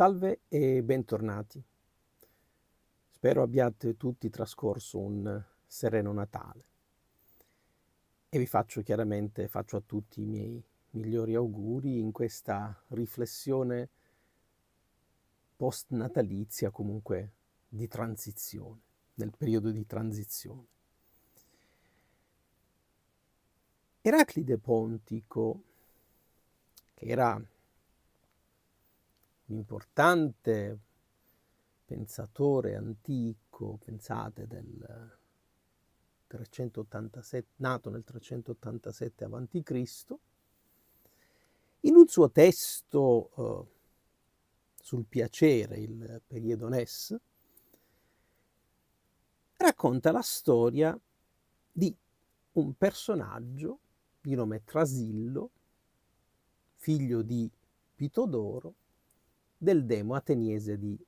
Salve e bentornati. Spero abbiate tutti trascorso un sereno Natale e vi faccio chiaramente, faccio a tutti i miei migliori auguri in questa riflessione post natalizia comunque di transizione, nel periodo di transizione. Eraclide Pontico, che era un importante pensatore antico, pensate del 387, nato nel 387 a.C., in un suo testo eh, sul piacere, il Periedones, racconta la storia di un personaggio di nome Trasillo, figlio di Pitodoro, del demo ateniese di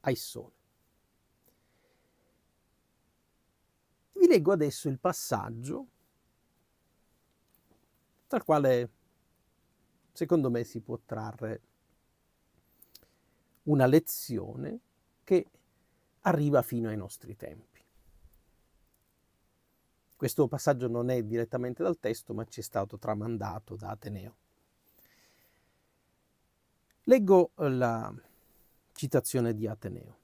Aissone. Vi leggo adesso il passaggio dal quale secondo me si può trarre una lezione che arriva fino ai nostri tempi. Questo passaggio non è direttamente dal testo, ma ci è stato tramandato da Ateneo. Leggo eh, la citazione di Ateneo.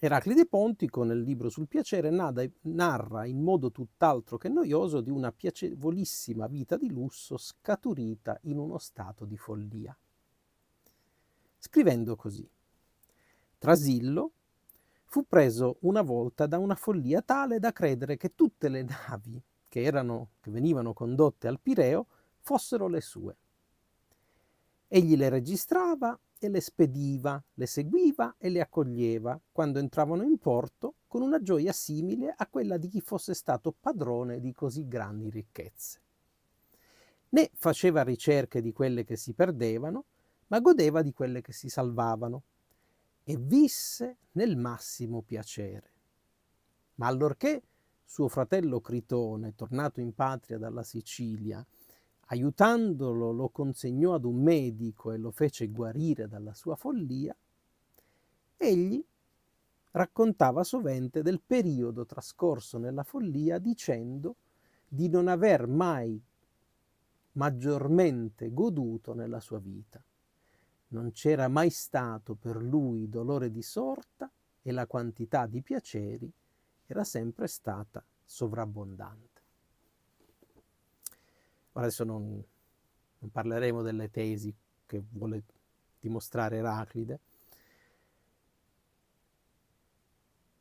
Eraclide Pontico nel libro sul piacere narra in modo tutt'altro che noioso di una piacevolissima vita di lusso scaturita in uno stato di follia. Scrivendo così, Trasillo fu preso una volta da una follia tale da credere che tutte le navi che, erano, che venivano condotte al Pireo fossero le sue Egli le registrava e le spediva, le seguiva e le accoglieva quando entravano in porto con una gioia simile a quella di chi fosse stato padrone di così grandi ricchezze. Né faceva ricerche di quelle che si perdevano, ma godeva di quelle che si salvavano e visse nel massimo piacere. Ma allorché suo fratello Critone, tornato in patria dalla Sicilia, aiutandolo lo consegnò ad un medico e lo fece guarire dalla sua follia, egli raccontava sovente del periodo trascorso nella follia dicendo di non aver mai maggiormente goduto nella sua vita. Non c'era mai stato per lui dolore di sorta e la quantità di piaceri era sempre stata sovrabbondante adesso non, non parleremo delle tesi che vuole dimostrare Eraclide.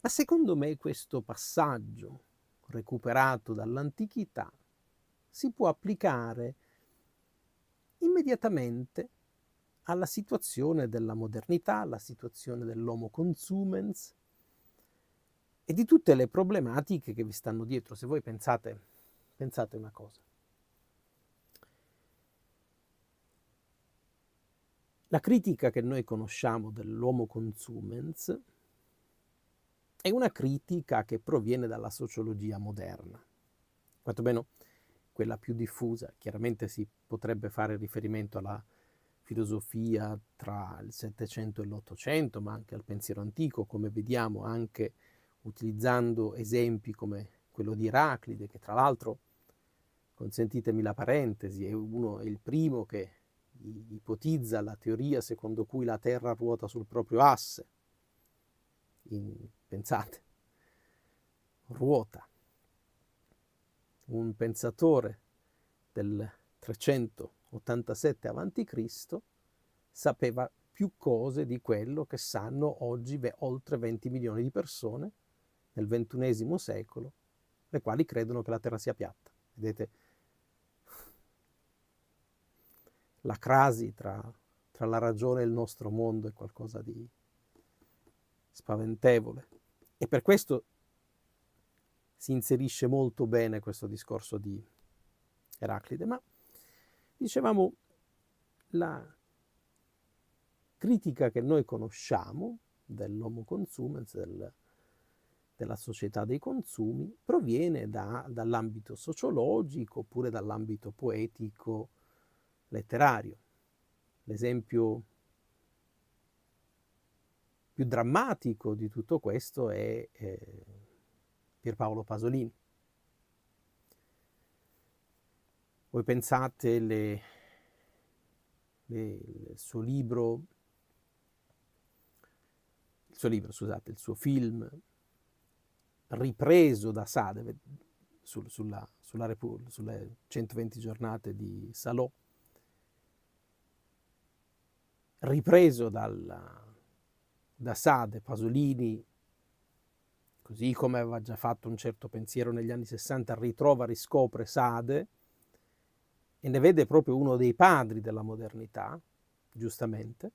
Ma secondo me questo passaggio recuperato dall'antichità si può applicare immediatamente alla situazione della modernità, alla situazione dell'homo consumens e di tutte le problematiche che vi stanno dietro. Se voi pensate, pensate una cosa. La critica che noi conosciamo dell'uomo consumens è una critica che proviene dalla sociologia moderna, quantomeno quella più diffusa. Chiaramente si potrebbe fare riferimento alla filosofia tra il Settecento e l'Ottocento, ma anche al pensiero antico, come vediamo anche utilizzando esempi come quello di Eraclide, che tra l'altro, consentitemi la parentesi, è, uno, è il primo che ipotizza la teoria secondo cui la Terra ruota sul proprio asse. In, pensate, ruota. Un pensatore del 387 a.C. sapeva più cose di quello che sanno oggi oltre 20 milioni di persone nel XXI secolo, le quali credono che la Terra sia piatta. Vedete, la crasi tra, tra la ragione e il nostro mondo è qualcosa di spaventevole. E per questo si inserisce molto bene questo discorso di Eraclide. Ma dicevamo la critica che noi conosciamo dell'homo consumens, del, della società dei consumi, proviene da, dall'ambito sociologico oppure dall'ambito poetico letterario. L'esempio più drammatico di tutto questo è eh, Pierpaolo Pasolini. Voi pensate le, le, il suo libro, il suo libro, scusate, il suo film ripreso da Sade sul, sulla, sulla, sulle 120 giornate di Salò, ripreso dal, da Sade, Pasolini, così come aveva già fatto un certo pensiero negli anni 60, ritrova, riscopre Sade e ne vede proprio uno dei padri della modernità, giustamente.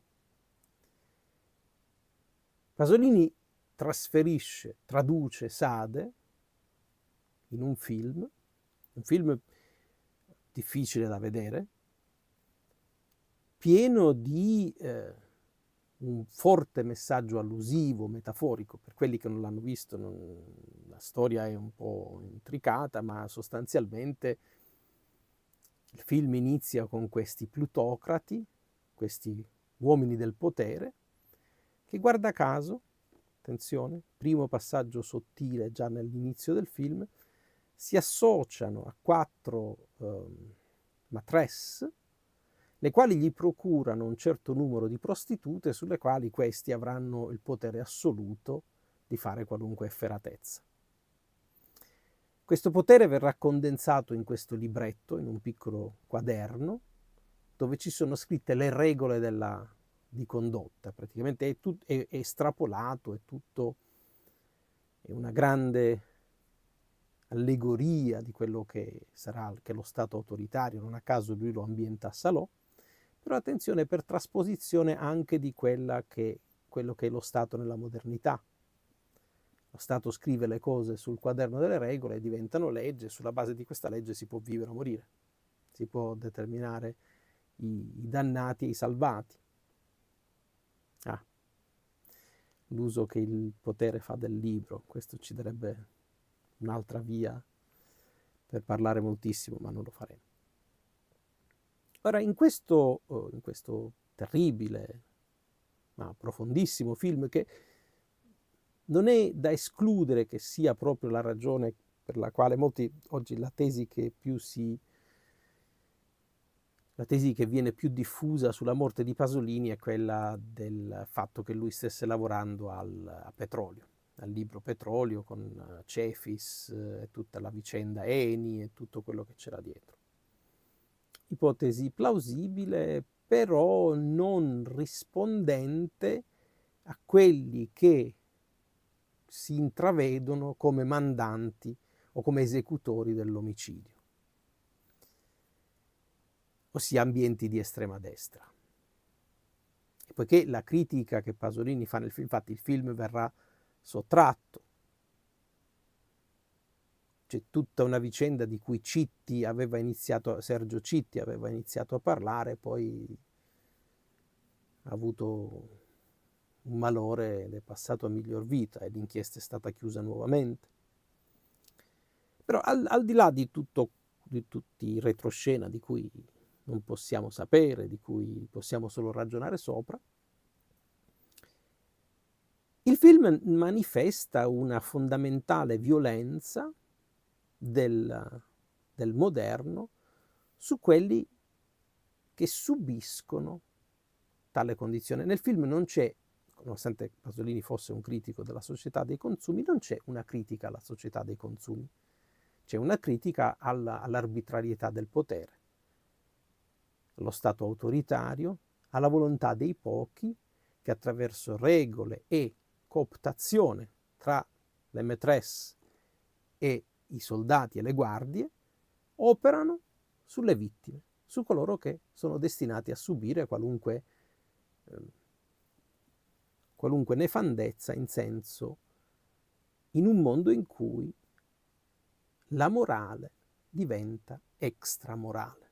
Pasolini trasferisce, traduce Sade in un film, un film difficile da vedere, pieno di eh, un forte messaggio allusivo, metaforico, per quelli che non l'hanno visto non, la storia è un po' intricata, ma sostanzialmente il film inizia con questi plutocrati, questi uomini del potere, che guarda caso, attenzione, primo passaggio sottile già nell'inizio del film, si associano a quattro eh, matresse le quali gli procurano un certo numero di prostitute sulle quali questi avranno il potere assoluto di fare qualunque efferatezza. Questo potere verrà condensato in questo libretto, in un piccolo quaderno, dove ci sono scritte le regole della, di condotta, praticamente è, tut, è, è estrapolato, è tutto, è una grande allegoria di quello che sarà che lo Stato autoritario, non a caso lui lo ambienta a Salò, però attenzione per trasposizione anche di che, quello che è lo Stato nella modernità. Lo Stato scrive le cose sul quaderno delle regole e diventano legge, e sulla base di questa legge si può vivere o morire, si può determinare i, i dannati e i salvati. Ah, l'uso che il potere fa del libro, questo ci darebbe un'altra via per parlare moltissimo, ma non lo faremo. Ora, in questo, oh, in questo terribile ma profondissimo film che non è da escludere che sia proprio la ragione per la quale molti oggi la tesi che più si la tesi che viene più diffusa sulla morte di Pasolini è quella del fatto che lui stesse lavorando al, a petrolio, al libro Petrolio con Cefis eh, e tutta la vicenda Eni e tutto quello che c'era dietro ipotesi plausibile, però non rispondente a quelli che si intravedono come mandanti o come esecutori dell'omicidio, ossia ambienti di estrema destra. E poiché la critica che Pasolini fa nel film, infatti il film verrà sottratto c'è tutta una vicenda di cui Citti aveva iniziato, Sergio Citti aveva iniziato a parlare, poi ha avuto un malore ed è passato a miglior vita e l'inchiesta è stata chiusa nuovamente. Però al, al di là di, tutto, di tutti i retroscena di cui non possiamo sapere, di cui possiamo solo ragionare sopra, il film manifesta una fondamentale violenza del, del moderno su quelli che subiscono tale condizione. Nel film non c'è, nonostante Pasolini fosse un critico della società dei consumi, non c'è una critica alla società dei consumi, c'è una critica alla, all'arbitrarietà del potere, allo Stato autoritario, alla volontà dei pochi che attraverso regole e cooptazione tra le maîtresse e i soldati e le guardie operano sulle vittime, su coloro che sono destinati a subire qualunque, ehm, qualunque nefandezza in senso in un mondo in cui la morale diventa extramorale.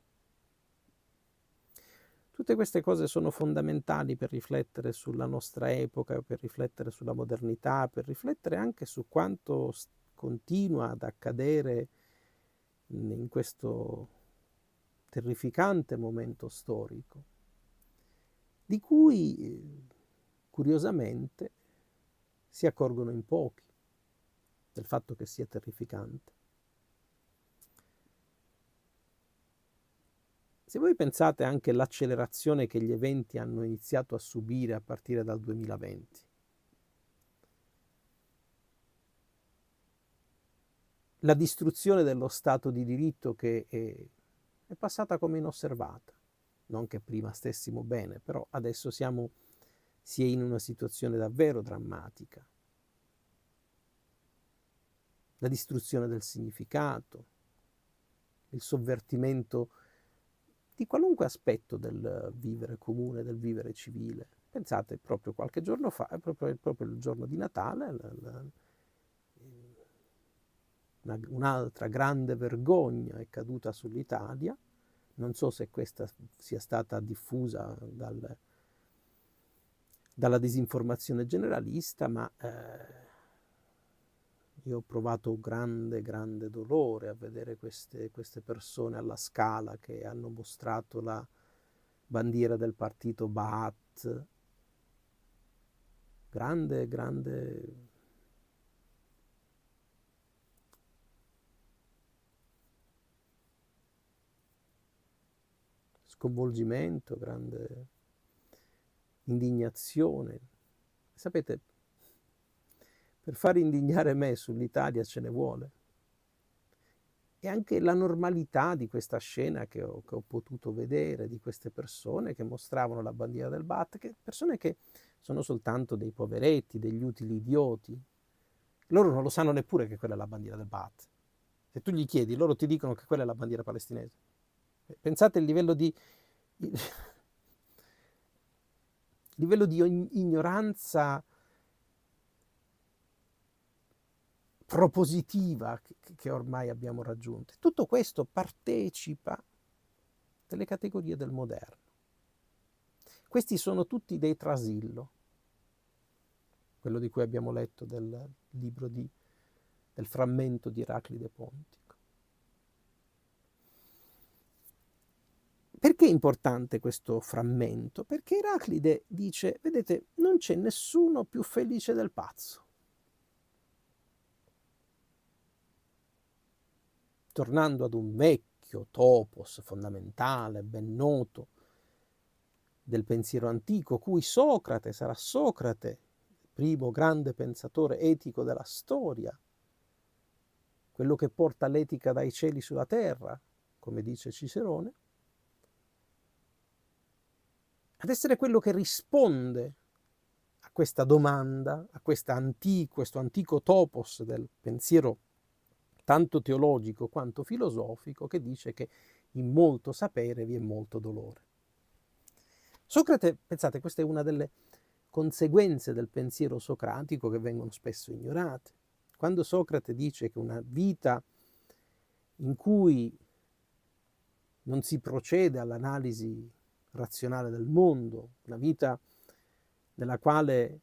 Tutte queste cose sono fondamentali per riflettere sulla nostra epoca, per riflettere sulla modernità, per riflettere anche su quanto continua ad accadere in questo terrificante momento storico, di cui eh, curiosamente si accorgono in pochi del fatto che sia terrificante. Se voi pensate anche all'accelerazione che gli eventi hanno iniziato a subire a partire dal 2020, la distruzione dello Stato di diritto che è, è passata come inosservata. Non che prima stessimo bene, però adesso siamo, si è in una situazione davvero drammatica. La distruzione del significato, il sovvertimento di qualunque aspetto del vivere comune, del vivere civile. Pensate proprio qualche giorno fa, proprio, proprio il giorno di Natale, la, la, una, un'altra grande vergogna è caduta sull'Italia, non so se questa sia stata diffusa dal, dalla disinformazione generalista, ma eh, io ho provato grande, grande dolore a vedere queste, queste, persone alla scala che hanno mostrato la bandiera del partito Ba'at. Grande, grande sconvolgimento, grande indignazione. Sapete, per far indignare me sull'Italia ce ne vuole. E anche la normalità di questa scena che ho, che ho potuto vedere, di queste persone che mostravano la bandiera del Bat, che persone che sono soltanto dei poveretti, degli utili idioti. Loro non lo sanno neppure che quella è la bandiera del Bat. Se tu gli chiedi, loro ti dicono che quella è la bandiera palestinese. Pensate al livello di, livello di ignoranza propositiva che ormai abbiamo raggiunto. Tutto questo partecipa delle categorie del moderno. Questi sono tutti dei trasillo, quello di cui abbiamo letto del libro di, del frammento di Eraclide Ponti. Perché è importante questo frammento? Perché Eraclide dice, vedete, non c'è nessuno più felice del pazzo. Tornando ad un vecchio topos fondamentale, ben noto, del pensiero antico, cui Socrate sarà Socrate, primo grande pensatore etico della storia, quello che porta l'etica dai cieli sulla terra, come dice Cicerone, ad essere quello che risponde a questa domanda, a antico, questo antico topos del pensiero tanto teologico quanto filosofico che dice che in molto sapere vi è molto dolore. Socrate, pensate, questa è una delle conseguenze del pensiero socratico che vengono spesso ignorate. Quando Socrate dice che una vita in cui non si procede all'analisi razionale del mondo, una vita nella quale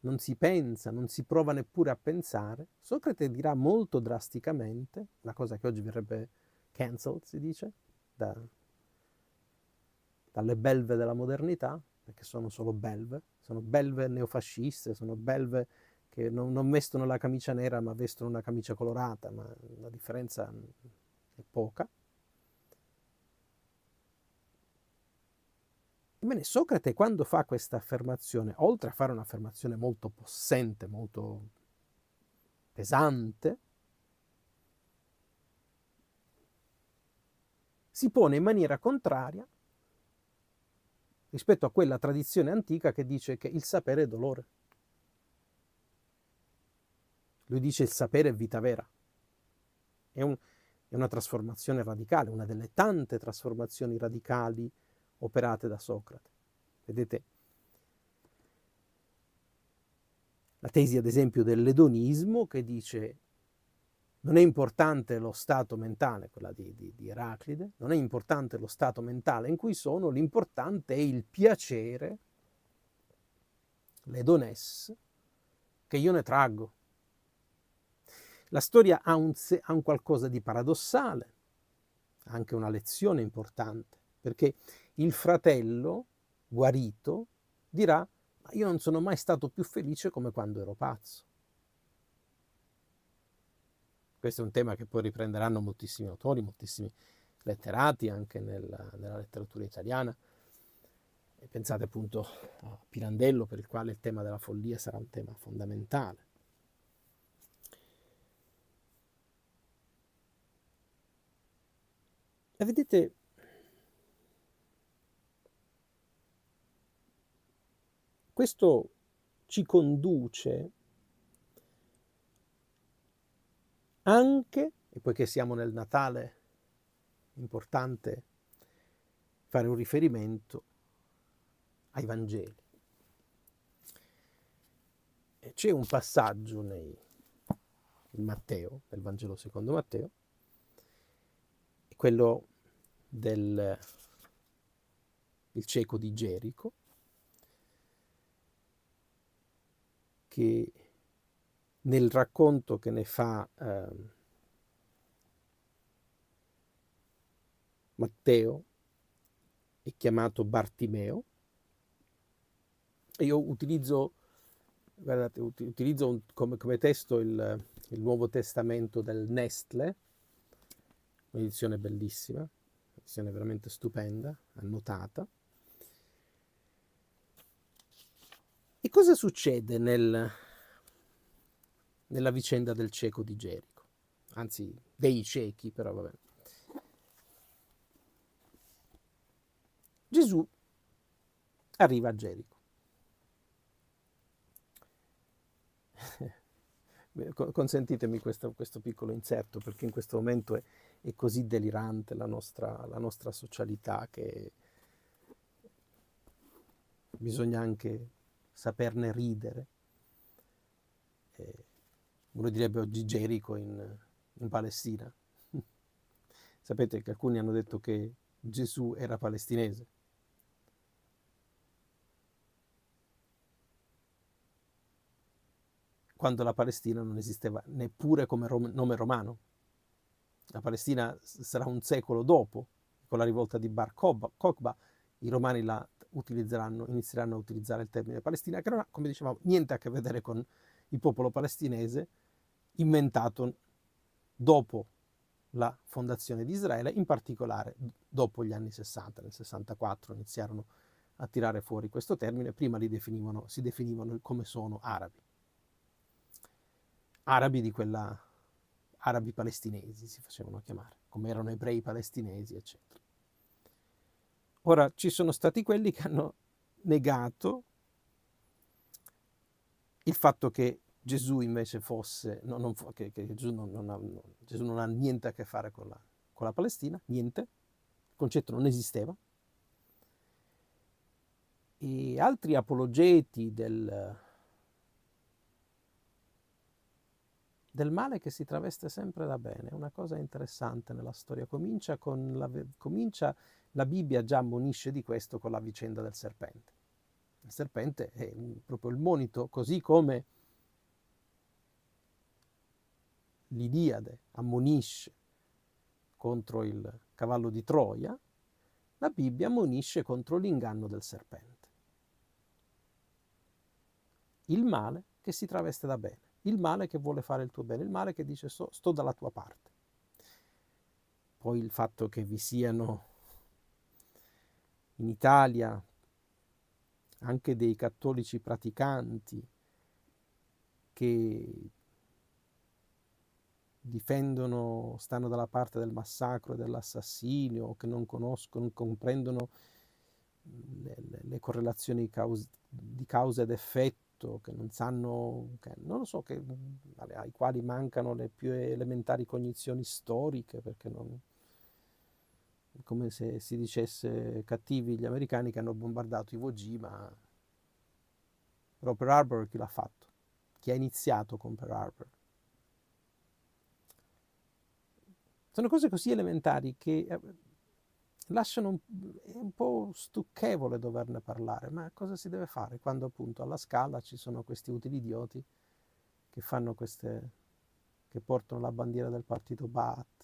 non si pensa, non si prova neppure a pensare, Socrate dirà molto drasticamente, una cosa che oggi verrebbe cancelled, si dice, da, dalle belve della modernità, perché sono solo belve, sono belve neofasciste, sono belve che non, non vestono la camicia nera ma vestono una camicia colorata, ma la differenza è poca. Ebbene, Socrate quando fa questa affermazione, oltre a fare un'affermazione molto possente, molto pesante, si pone in maniera contraria rispetto a quella tradizione antica che dice che il sapere è dolore. Lui dice il sapere è vita vera. È, un, è una trasformazione radicale, una delle tante trasformazioni radicali operate da Socrate. Vedete, la tesi ad esempio dell'edonismo che dice non è importante lo stato mentale, quella di, di, di, Eraclide, non è importante lo stato mentale in cui sono, l'importante è il piacere, l'edones, che io ne traggo. La storia ha un, ha un qualcosa di paradossale, anche una lezione importante, perché il fratello guarito dirà, ma io non sono mai stato più felice come quando ero pazzo. Questo è un tema che poi riprenderanno moltissimi autori, moltissimi letterati anche nella, nella letteratura italiana. E pensate appunto a Pirandello per il quale il tema della follia sarà un tema fondamentale. E vedete, Questo ci conduce anche, e poiché siamo nel Natale, è importante fare un riferimento ai Vangeli. C'è un passaggio nei, in Matteo, nel Vangelo secondo Matteo, quello del cieco di Gerico, che nel racconto che ne fa eh, Matteo è chiamato Bartimeo. E io utilizzo, guardate, utilizzo un, come, come, testo il, il, Nuovo Testamento del Nestle, un'edizione bellissima, un'edizione veramente stupenda, annotata. E cosa succede nel, nella vicenda del cieco di Gerico? Anzi, dei ciechi, però vabbè. Gesù arriva a Gerico. Consentitemi questo, questo, piccolo inserto perché in questo momento è, è così delirante la nostra, la nostra socialità che bisogna anche saperne ridere. Eh, uno direbbe oggi Gerico in, in Palestina. Sapete che alcuni hanno detto che Gesù era palestinese. quando la Palestina non esisteva neppure come rom- nome romano. La Palestina sarà un secolo dopo, con la rivolta di Bar Kokhba, i romani la utilizzeranno, inizieranno a utilizzare il termine Palestina, che non ha, come dicevamo, niente a che vedere con il popolo palestinese, inventato dopo la fondazione di Israele, in particolare dopo gli anni 60, nel 64 iniziarono a tirare fuori questo termine, prima li definivano, si definivano come sono arabi. Arabi di quella arabi palestinesi si facevano chiamare, come erano ebrei palestinesi, eccetera. Ora, ci sono stati quelli che hanno negato il fatto che Gesù invece fosse, no, non, che, che Gesù, non, non ha, Gesù, non, ha, niente a che fare con la, con la Palestina, niente, il concetto non esisteva. E altri apologeti del, del male che si traveste sempre da bene. una cosa interessante nella storia. Comincia, con la, comincia la Bibbia già ammonisce di questo con la vicenda del serpente. Il serpente è proprio il monito, così come l'Iliade ammonisce contro il cavallo di Troia, la Bibbia ammonisce contro l'inganno del serpente. Il male che si traveste da bene, il male che vuole fare il tuo bene, il male che dice so, sto dalla tua parte. Poi il fatto che vi siano in Italia anche dei cattolici praticanti che difendono, stanno dalla parte del massacro e dell'assassinio, che non conoscono, non comprendono le, le, le correlazioni cause, di causa ed effetto, che non sanno, che non lo so, che, ai quali mancano le più elementari cognizioni storiche, perché non, come se si dicesse cattivi gli americani che hanno bombardato Iwo Jima. Però Pearl Harbor chi l'ha fatto? Chi ha iniziato con Pearl Harbor? Sono cose così elementari che eh, lasciano un, un po' stucchevole doverne parlare, ma cosa si deve fare quando appunto alla scala ci sono questi utili idioti che fanno queste, che portano la bandiera del partito Baat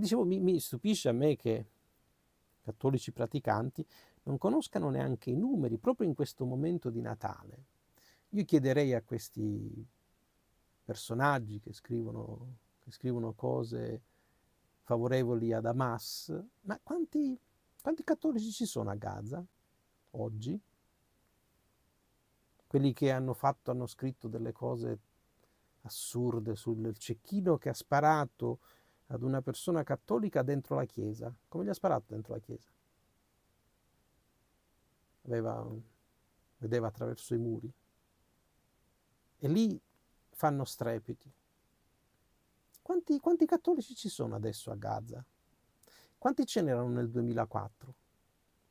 dicevo, mi, mi stupisce a me che cattolici praticanti non conoscano neanche i numeri proprio in questo momento di Natale. Io chiederei a questi personaggi che scrivono, che scrivono cose favorevoli ad Hamas, ma quanti, quanti cattolici ci sono a Gaza oggi? Quelli che hanno fatto, hanno scritto delle cose assurde sul cecchino che ha sparato, ad una persona cattolica dentro la Chiesa. Come gli ha sparato dentro la Chiesa? Aveva, vedeva attraverso i muri. E lì fanno strepiti. Quanti, quanti cattolici ci sono adesso a Gaza? Quanti ce n'erano nel 2004?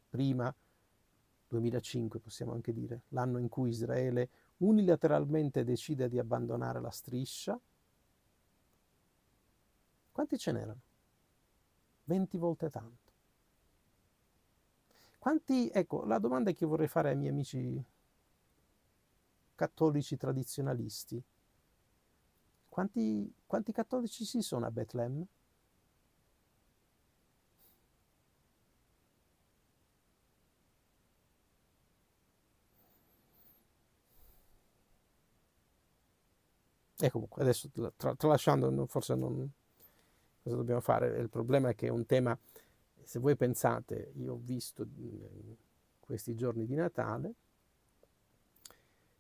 Prima, 2005 possiamo anche dire, l'anno in cui Israele unilateralmente decide di abbandonare la striscia quanti ce n'erano? 20 volte tanto. Quanti, ecco, la domanda che vorrei fare ai miei amici cattolici tradizionalisti, quanti, quanti cattolici ci sono a Betlemme? E comunque adesso tralasciando, forse non, cosa dobbiamo fare. Il problema è che è un tema, se voi pensate, io ho visto questi giorni di Natale,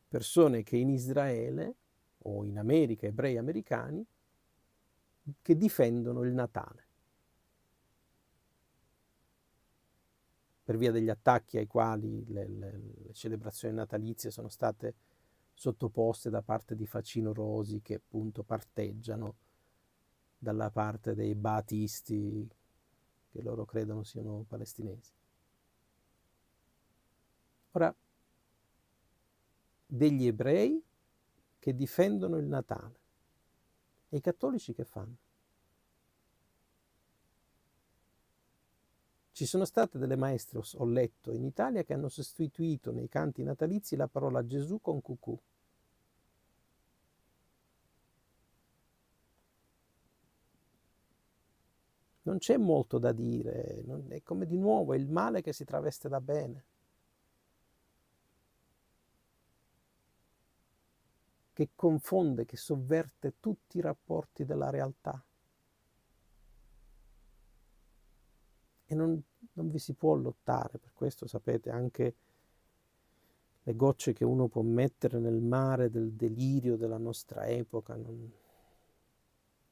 persone che in Israele o in America, ebrei americani, che difendono il Natale. per via degli attacchi ai quali le, le, le, celebrazioni natalizie sono state sottoposte da parte di Facino Rosi che appunto parteggiano dalla parte dei batisti che loro credono siano palestinesi. Ora, degli ebrei che difendono il Natale e i cattolici che fanno? Ci sono state delle maestre, ho letto, in Italia che hanno sostituito nei canti natalizi la parola Gesù con cucù. non c'è molto da dire, non, è come di nuovo il male che si traveste da bene. che confonde, che sovverte tutti i rapporti della realtà. E non, non vi si può lottare, per questo sapete anche le gocce che uno può mettere nel mare del delirio della nostra epoca non,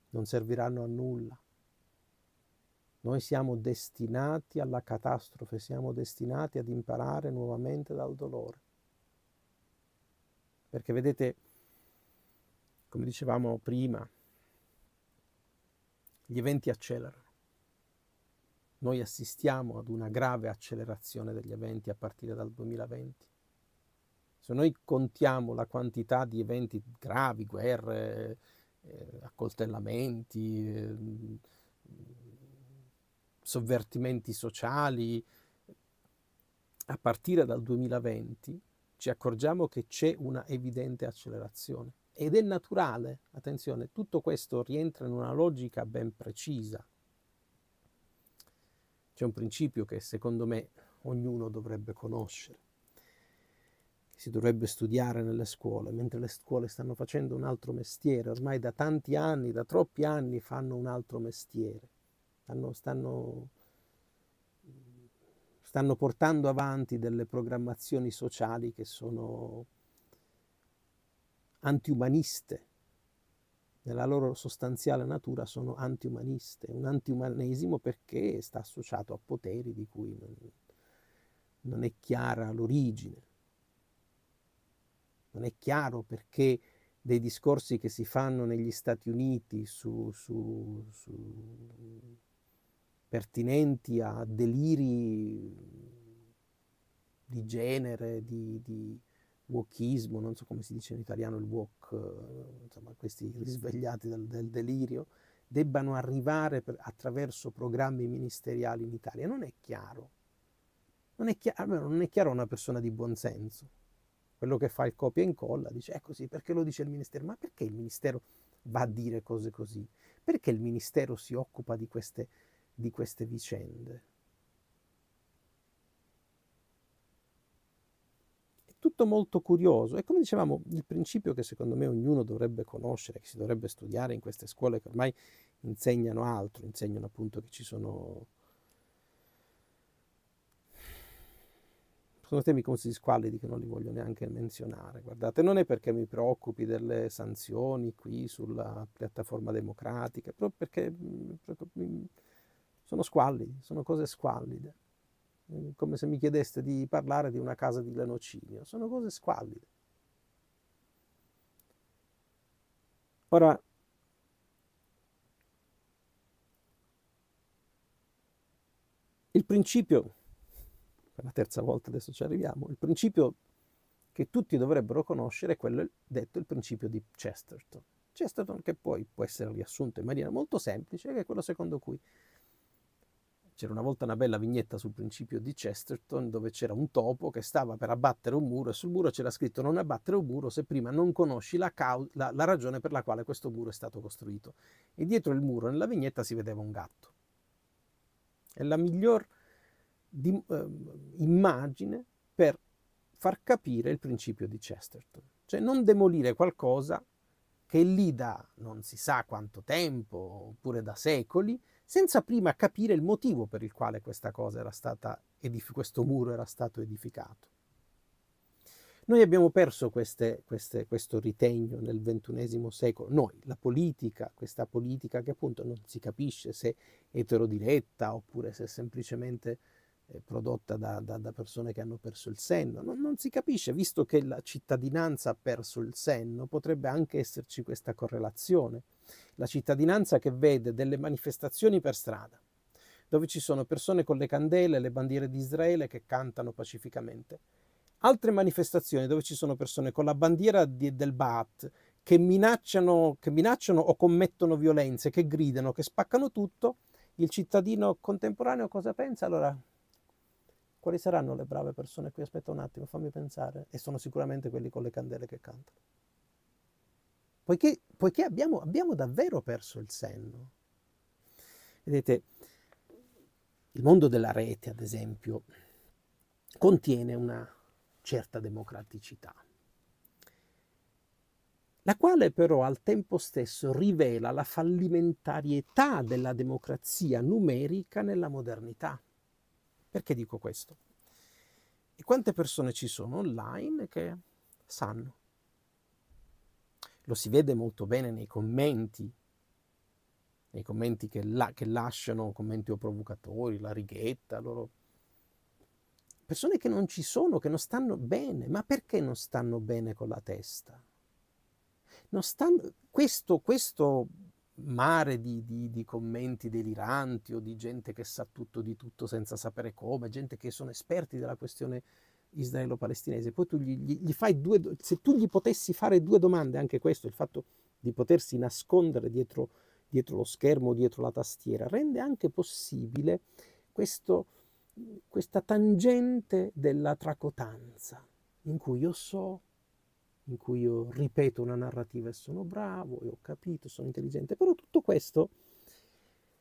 non serviranno a nulla. Noi siamo destinati alla catastrofe, siamo destinati ad imparare nuovamente dal dolore. Perché vedete, come dicevamo prima, gli eventi accelerano. Noi assistiamo ad una grave accelerazione degli eventi a partire dal 2020. Se noi contiamo la quantità di eventi gravi, guerre, eh, accoltellamenti, eh, sovvertimenti sociali, a partire dal 2020 ci accorgiamo che c'è una evidente accelerazione ed è naturale, attenzione, tutto questo rientra in una logica ben precisa. C'è un principio che secondo me ognuno dovrebbe conoscere, che si dovrebbe studiare nelle scuole, mentre le scuole stanno facendo un altro mestiere, ormai da tanti anni, da troppi anni fanno un altro mestiere stanno, stanno, stanno portando avanti delle programmazioni sociali che sono antiumaniste, nella loro sostanziale natura sono antiumaniste, un antiumanesimo perché sta associato a poteri di cui non, non è chiara l'origine, non è chiaro perché dei discorsi che si fanno negli Stati Uniti su, su, su pertinenti a deliri di genere, di, di wokismo, non so come si dice in italiano il wok, insomma questi risvegliati dal, del delirio, debbano arrivare per, attraverso programmi ministeriali in Italia. Non è chiaro. Non è chiaro, non è chiaro a una persona di buon senso. Quello che fa il copia e incolla dice è così, perché lo dice il ministero? Ma perché il ministero va a dire cose così? Perché il ministero si occupa di queste di queste vicende. È tutto molto curioso e come dicevamo il principio che secondo me ognuno dovrebbe conoscere, che si dovrebbe studiare in queste scuole che ormai insegnano altro, insegnano appunto che ci sono sono temi così squallidi che non li voglio neanche menzionare. Guardate, non è perché mi preoccupi delle sanzioni qui sulla piattaforma democratica, proprio perché, mm, perché sono squallidi, sono cose squallide. Eh, come se mi chiedeste di parlare di una casa di lenocinio, sono cose squallide. Ora, il principio, per la terza volta adesso ci arriviamo, il principio che tutti dovrebbero conoscere è quello detto il principio di Chesterton. Chesterton che poi può essere riassunto in maniera molto semplice, che è quello secondo cui c'era una volta una bella vignetta sul principio di Chesterton dove c'era un topo che stava per abbattere un muro e sul muro c'era scritto non abbattere un muro se prima non conosci la, cau- la, la ragione per la quale questo muro è stato costruito. E dietro il muro, nella vignetta, si vedeva un gatto. È la miglior di, eh, immagine per far capire il principio di Chesterton. Cioè non demolire qualcosa che è lì da non si sa quanto tempo, oppure da secoli, senza prima capire il motivo per il quale questa cosa era stata edif- questo muro era stato edificato. Noi abbiamo perso queste, queste, questo ritegno nel XXI secolo, noi, la politica, questa politica che appunto non si capisce se è eterodiletta oppure se è semplicemente eh, prodotta da, da, da, persone che hanno perso il senno. Non, non, si capisce, visto che la cittadinanza ha perso il senno, potrebbe anche esserci questa correlazione la cittadinanza che vede delle manifestazioni per strada, dove ci sono persone con le candele le bandiere di Israele che cantano pacificamente. Altre manifestazioni dove ci sono persone con la bandiera di, del Baat che minacciano, che minacciano o commettono violenze, che gridano, che spaccano tutto, il cittadino contemporaneo cosa pensa? Allora, quali saranno le brave persone qui? Aspetta un attimo, fammi pensare. E sono sicuramente quelli con le candele che cantano poiché, poiché abbiamo, abbiamo davvero perso il senno. Vedete, il mondo della rete, ad esempio, contiene una certa democraticità, la quale però al tempo stesso rivela la fallimentarietà della democrazia numerica nella modernità. Perché dico questo? E quante persone ci sono online che sanno lo si vede molto bene nei commenti, nei commenti che, la, che lasciano, commenti o provocatori, la righetta, loro... persone che non ci sono, che non stanno bene, ma perché non stanno bene con la testa? Stanno... Questo, questo, mare di, di, di commenti deliranti o di gente che sa tutto di tutto senza sapere come, gente che sono esperti della questione israelo-palestinese. Poi tu gli, gli fai due, se tu gli potessi fare due domande, anche questo, il fatto di potersi nascondere dietro, dietro lo schermo, dietro la tastiera, rende anche possibile questo, questa tangente della tracotanza, in cui io so, in cui io ripeto una narrativa e sono bravo, e ho capito, sono intelligente, però tutto questo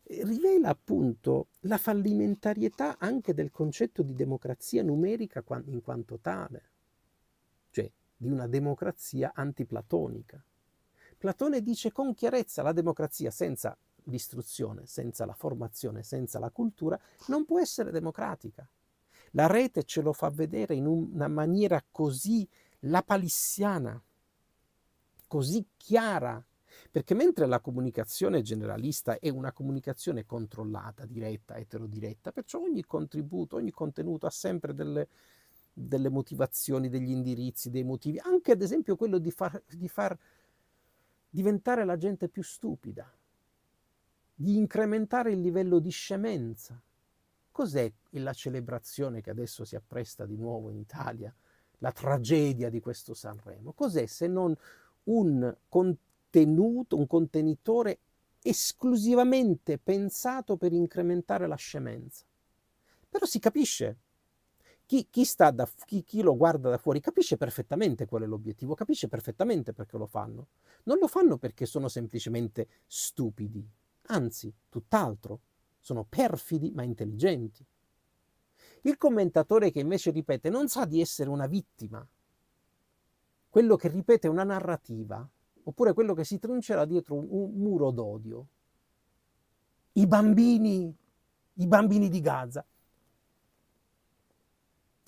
rivela appunto la fallimentarietà anche del concetto di democrazia numerica in quanto tale, cioè di una democrazia antiplatonica. Platone dice con chiarezza la democrazia senza l'istruzione, senza la formazione, senza la cultura, non può essere democratica. La rete ce lo fa vedere in una maniera così lapalissiana, così chiara, perché mentre la comunicazione generalista è una comunicazione controllata, diretta, eterodiretta, perciò ogni contributo, ogni contenuto ha sempre delle, delle motivazioni, degli indirizzi, dei motivi, anche ad esempio quello di far, di far diventare la gente più stupida, di incrementare il livello di scemenza. Cos'è la celebrazione che adesso si appresta di nuovo in Italia, la tragedia di questo Sanremo? Cos'è se non un, con, contenuto, un contenitore esclusivamente pensato per incrementare la scemenza. Però si capisce. Chi, chi, da, chi, chi, lo guarda da fuori capisce perfettamente qual è l'obiettivo, capisce perfettamente perché lo fanno. Non lo fanno perché sono semplicemente stupidi, anzi, tutt'altro, sono perfidi ma intelligenti. Il commentatore che invece ripete non sa di essere una vittima. Quello che ripete è una narrativa oppure quello che si trincerà dietro un muro d'odio. I bambini, i bambini di Gaza.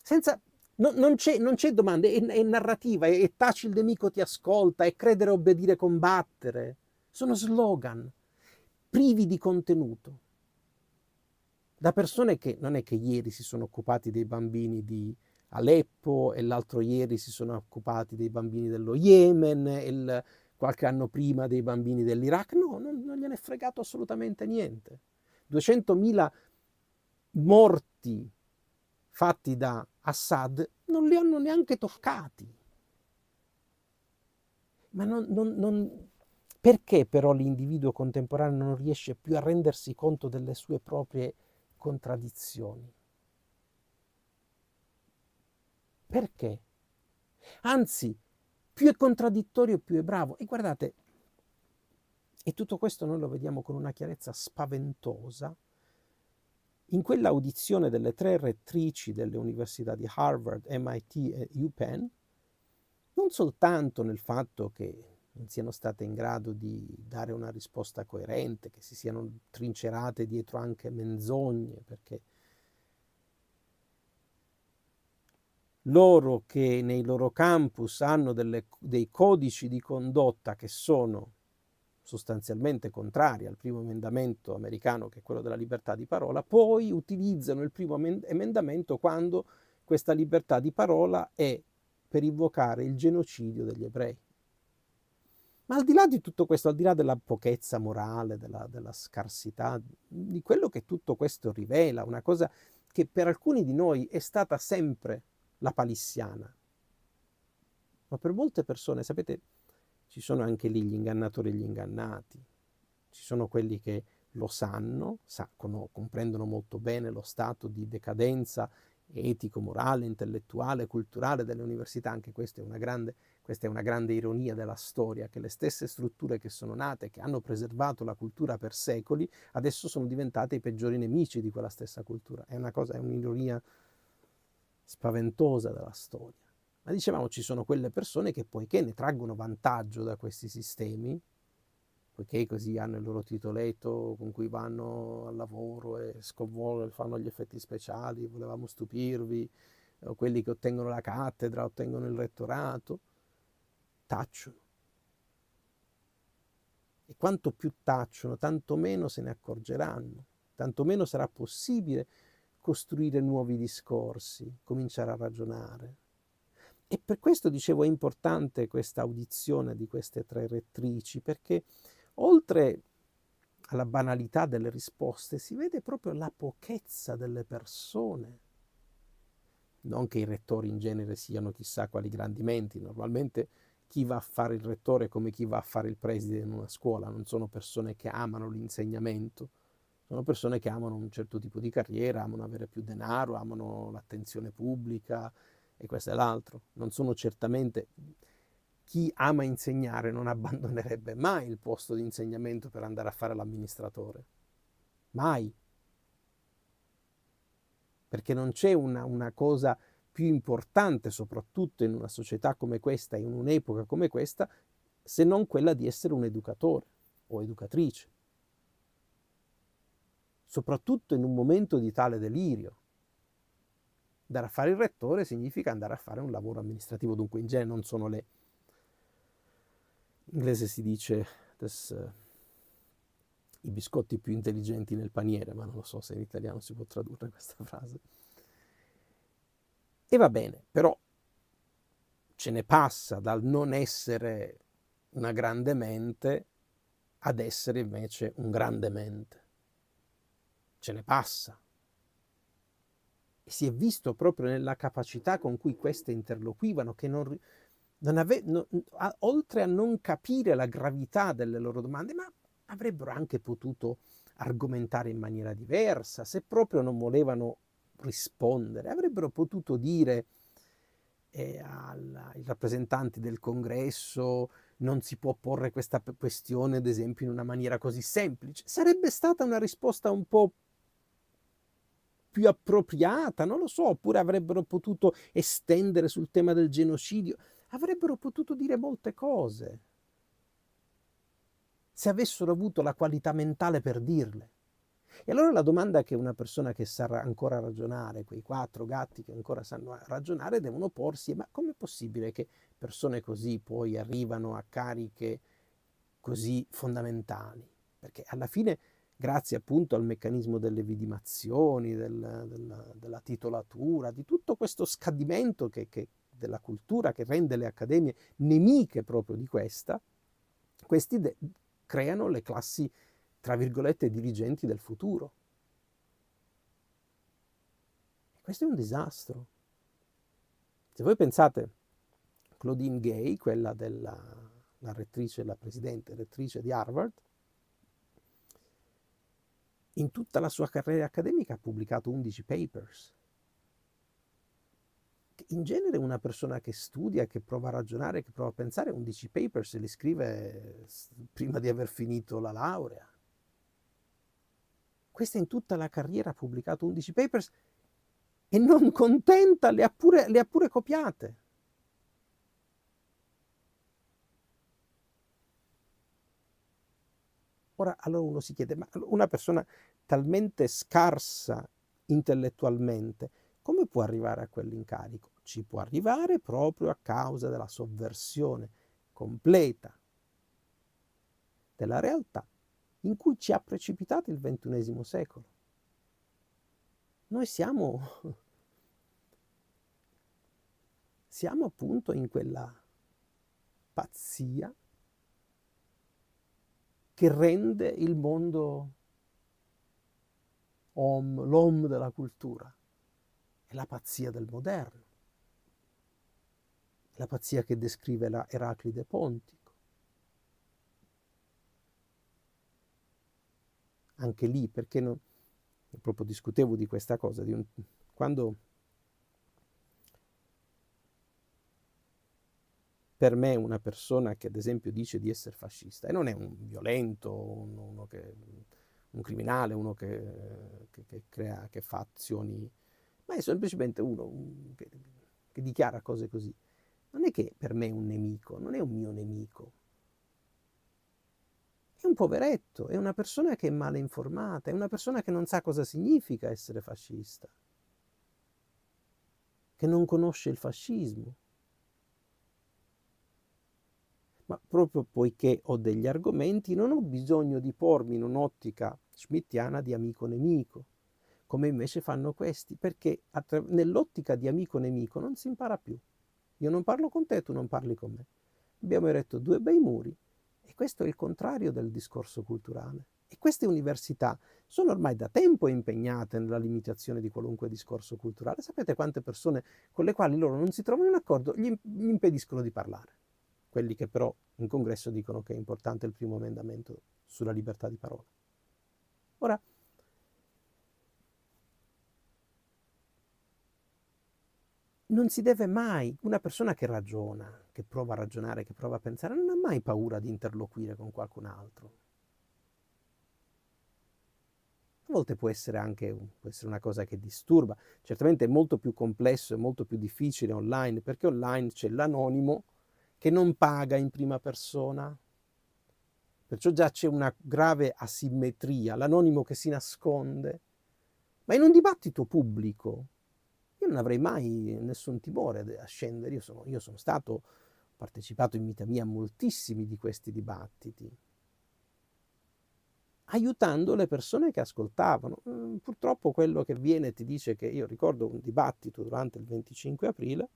Senza, no, non, c'è, non c'è domanda, è, è narrativa, è, è taci il nemico ti ascolta, è credere, obbedire, combattere. Sono slogan privi di contenuto. Da persone che non è che ieri si sono occupati dei bambini di, Aleppo e l'altro ieri si sono occupati dei bambini dello Yemen e qualche anno prima dei bambini dell'Iraq, no, non, non gliene è fregato assolutamente niente. 200.000 morti fatti da Assad non li hanno neanche toccati. Ma non, non, non... perché però l'individuo contemporaneo non riesce più a rendersi conto delle sue proprie contraddizioni? Perché? Anzi, più è contraddittorio, più è bravo. E guardate, e tutto questo noi lo vediamo con una chiarezza spaventosa. In quell'audizione delle tre rettrici delle università di Harvard, MIT e UPenn, non soltanto nel fatto che non siano state in grado di dare una risposta coerente, che si siano trincerate dietro anche menzogne, perché loro che nei loro campus hanno delle, dei codici di condotta che sono sostanzialmente contrari al primo emendamento americano, che è quello della libertà di parola, poi utilizzano il primo emendamento quando questa libertà di parola è per invocare il genocidio degli ebrei. Ma al di là di tutto questo, al di là della pochezza morale, della, della scarsità, di quello che tutto questo rivela, una cosa che per alcuni di noi è stata sempre la palissiana. Ma per molte persone, sapete, ci sono anche lì gli ingannatori e gli ingannati, ci sono quelli che lo sanno, saccono, comprendono molto bene lo stato di decadenza etico, morale, intellettuale, culturale delle università, anche questa è una grande, questa è una grande ironia della storia, che le stesse strutture che sono nate, che hanno preservato la cultura per secoli, adesso sono diventate i peggiori nemici di quella stessa cultura. È una cosa, è un'ironia spaventosa della storia. Ma dicevamo ci sono quelle persone che poiché ne traggono vantaggio da questi sistemi, poiché così hanno il loro titoletto con cui vanno al lavoro e sconvolgono, fanno gli effetti speciali, volevamo stupirvi, o quelli che ottengono la cattedra, ottengono il rettorato, tacciono. E quanto più tacciono, tanto meno se ne accorgeranno, tanto meno sarà possibile costruire nuovi discorsi, cominciare a ragionare. E per questo dicevo è importante questa audizione di queste tre rettrici, perché oltre alla banalità delle risposte si vede proprio la pochezza delle persone. Non che i rettori in genere siano chissà quali grandi menti, normalmente chi va a fare il rettore è come chi va a fare il preside in una scuola, non sono persone che amano l'insegnamento, sono persone che amano un certo tipo di carriera, amano avere più denaro, amano l'attenzione pubblica e questo è l'altro. Non sono certamente chi ama insegnare non abbandonerebbe mai il posto di insegnamento per andare a fare l'amministratore. Mai. Perché non c'è una, una cosa più importante, soprattutto in una società come questa, in un'epoca come questa, se non quella di essere un educatore o educatrice soprattutto in un momento di tale delirio. Andare a fare il rettore significa andare a fare un lavoro amministrativo, dunque in genere non sono le... In inglese si dice this, uh, i biscotti più intelligenti nel paniere, ma non lo so se in italiano si può tradurre questa frase. E va bene, però ce ne passa dal non essere una grande mente ad essere invece un grande mente ce ne passa. E si è visto proprio nella capacità con cui queste interloquivano, che non, non ave, no, a, oltre a non capire la gravità delle loro domande, ma avrebbero anche potuto argomentare in maniera diversa, se proprio non volevano rispondere, avrebbero potuto dire eh, ai rappresentanti del congresso non si può porre questa questione, ad esempio, in una maniera così semplice. Sarebbe stata una risposta un po' più appropriata, non lo so, oppure avrebbero potuto estendere sul tema del genocidio, avrebbero potuto dire molte cose, se avessero avuto la qualità mentale per dirle. E allora la domanda che una persona che sa ancora ragionare, quei quattro gatti che ancora sanno ragionare, devono porsi è ma com'è possibile che persone così poi arrivano a cariche così fondamentali? Perché alla fine grazie appunto al meccanismo delle vidimazioni, del, del, della titolatura, di tutto questo scadimento che, che, della cultura che rende le accademie nemiche proprio di questa, questi de- creano le classi, tra virgolette, dirigenti del futuro. Questo è un disastro. Se voi pensate, Claudine Gay, quella della la rettrice, la presidente rettrice di Harvard, in tutta la sua carriera accademica ha pubblicato 11 papers. In genere una persona che studia, che prova a ragionare, che prova a pensare, 11 papers li scrive prima di aver finito la laurea. Questa in tutta la carriera ha pubblicato 11 papers e non contenta le ha pure, le ha pure copiate. Ora allora uno si chiede, ma una persona talmente scarsa intellettualmente, come può arrivare a quell'incarico? Ci può arrivare proprio a causa della sovversione completa della realtà in cui ci ha precipitato il XXI secolo. Noi siamo, siamo appunto in quella pazzia che rende il mondo om, l'om della cultura. È la pazzia del moderno, la pazzia che descrive la Eraclide Pontico. Anche lì, perché non, proprio discutevo di questa cosa, di un, quando per me una persona che ad esempio dice di essere fascista e non è un violento, un, che, un criminale, uno che, che, che, crea, che fa azioni, ma è semplicemente uno che, che dichiara cose così. Non è che per me è un nemico, non è un mio nemico. È un poveretto, è una persona che è male informata, è una persona che non sa cosa significa essere fascista, che non conosce il fascismo ma proprio poiché ho degli argomenti non ho bisogno di pormi in un'ottica schmittiana di amico-nemico, come invece fanno questi, perché attra- nell'ottica di amico-nemico non si impara più. Io non parlo con te, tu non parli con me. Abbiamo eretto due bei muri e questo è il contrario del discorso culturale. E queste università sono ormai da tempo impegnate nella limitazione di qualunque discorso culturale. Sapete quante persone con le quali loro non si trovano in accordo gli impediscono di parlare? quelli che però in congresso dicono che è importante il primo emendamento sulla libertà di parola. Ora, non si deve mai, una persona che ragiona, che prova a ragionare, che prova a pensare, non ha mai paura di interloquire con qualcun altro. A volte può essere anche può essere una cosa che disturba, certamente è molto più complesso, e molto più difficile online, perché online c'è l'anonimo, che non paga in prima persona. Perciò già c'è una grave asimmetria, l'anonimo che si nasconde. Ma in un dibattito pubblico io non avrei mai nessun timore a scendere. Io sono, io sono stato, ho partecipato in vita mia a moltissimi di questi dibattiti, aiutando le persone che ascoltavano. Mm, purtroppo quello che viene ti dice che io ricordo un dibattito durante il 25 aprile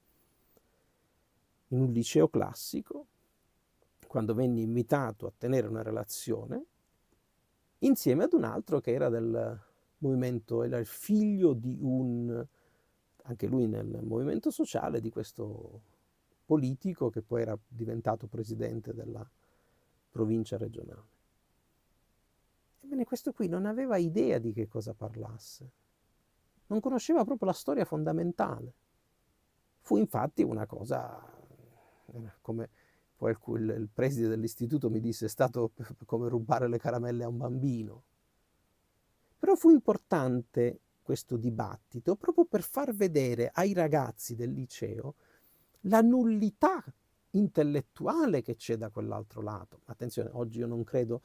in un liceo classico, quando venni invitato a tenere una relazione, insieme ad un altro che era del movimento, era il figlio di un, anche lui nel movimento sociale, di questo politico che poi era diventato presidente della provincia regionale. Ebbene, questo qui non aveva idea di che cosa parlasse, non conosceva proprio la storia fondamentale. Fu infatti una cosa come poi il, il preside dell'istituto mi disse, è stato come rubare le caramelle a un bambino. Però fu importante questo dibattito proprio per far vedere ai ragazzi del liceo la nullità intellettuale che c'è da quell'altro lato. Attenzione, oggi io non credo,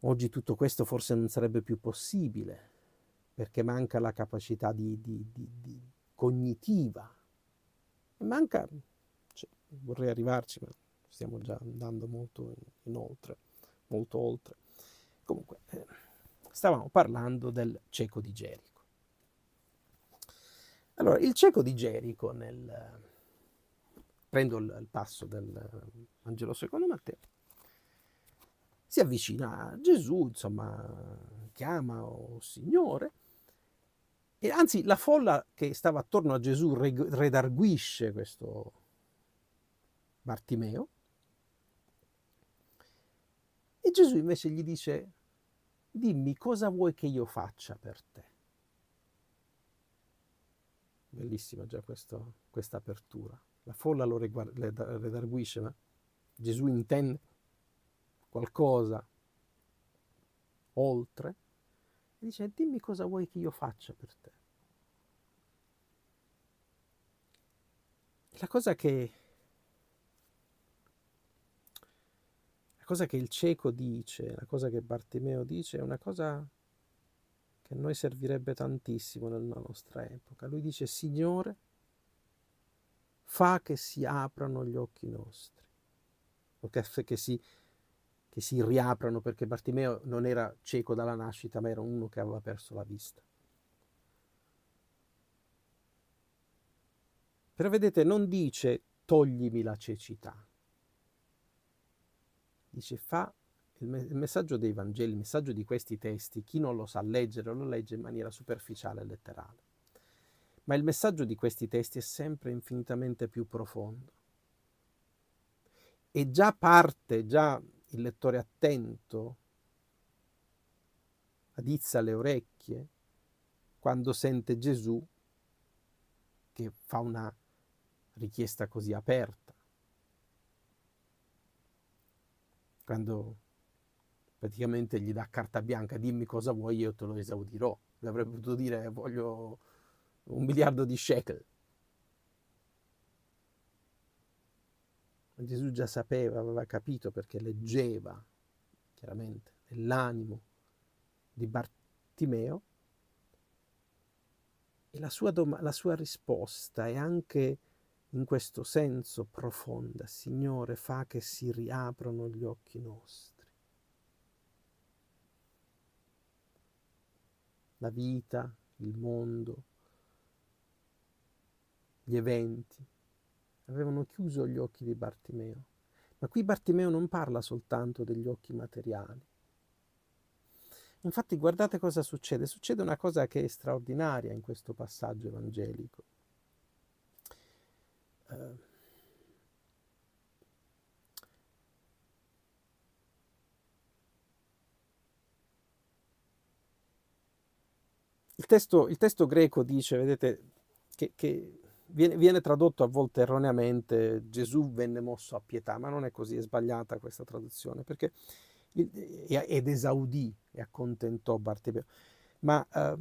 oggi tutto questo forse non sarebbe più possibile, perché manca la capacità di, di, di, cognitiva Manca, cioè, vorrei arrivarci, ma stiamo già andando molto in, oltre, molto oltre. Comunque, eh, stavamo parlando del cieco di Gerico. Allora, il cieco di Gerico, nel, prendo il, il passo del Vangelo secondo Matteo, si avvicina a Gesù, insomma, chiama o oh, Signore, e anzi, la folla che stava attorno a Gesù redarguisce questo Bartimeo. E Gesù invece gli dice, dimmi cosa vuoi che io faccia per te. Bellissima già questa apertura. La folla lo redarguisce, ma Gesù intende qualcosa oltre e dice dimmi cosa vuoi che io faccia per te. La cosa che, la cosa che il cieco dice, la cosa che Bartimeo dice è una cosa che a noi servirebbe tantissimo nella nostra epoca. Lui dice Signore, fa che si aprano gli occhi nostri, o che, che si che si riaprano perché Bartimeo non era cieco dalla nascita, ma era uno che aveva perso la vista. Però vedete, non dice toglimi la cecità, dice fa il, messaggio dei Vangeli, il messaggio di questi testi, chi non lo sa leggere lo legge in maniera superficiale e letterale. Ma il messaggio di questi testi è sempre infinitamente più profondo. E già parte, già il lettore attento adizza le orecchie quando sente Gesù che fa una richiesta così aperta. Quando praticamente gli dà carta bianca, dimmi cosa vuoi, io te lo esaudirò. Gli avrebbe potuto dire voglio un miliardo di shekel. Gesù già sapeva, aveva capito perché leggeva chiaramente nell'animo di Bartimeo e la sua, dom- la sua risposta è anche in questo senso profonda, Signore, fa che si riaprano gli occhi nostri. La vita, il mondo, gli eventi, avevano chiuso gli occhi di Bartimeo. Ma qui Bartimeo non parla soltanto degli occhi materiali. Infatti guardate cosa succede. Succede una cosa che è straordinaria in questo passaggio evangelico. Eh, il testo, il testo, greco dice, vedete, che, che viene, viene, tradotto a volte erroneamente Gesù venne mosso a pietà, ma non è così, è sbagliata questa traduzione, perché ed esaudì e accontentò Bartimeo. Ma eh,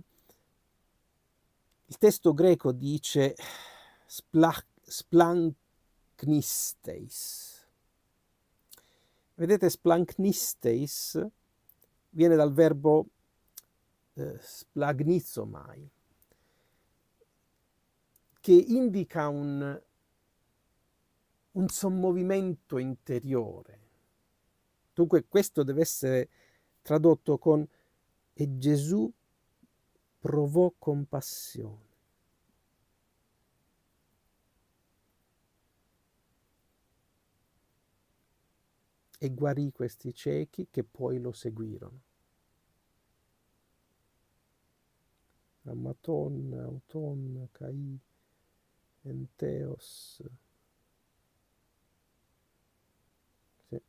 il testo greco dice splanknisteis. Vedete, splanknisteis viene dal verbo eh, splagnizomai, che indica un, un sommovimento interiore. Dunque questo deve essere tradotto con e Gesù provò compassione. E guarì questi ciechi che poi lo seguirono. Ramaton, Auton, Cain. Enteos. Sì.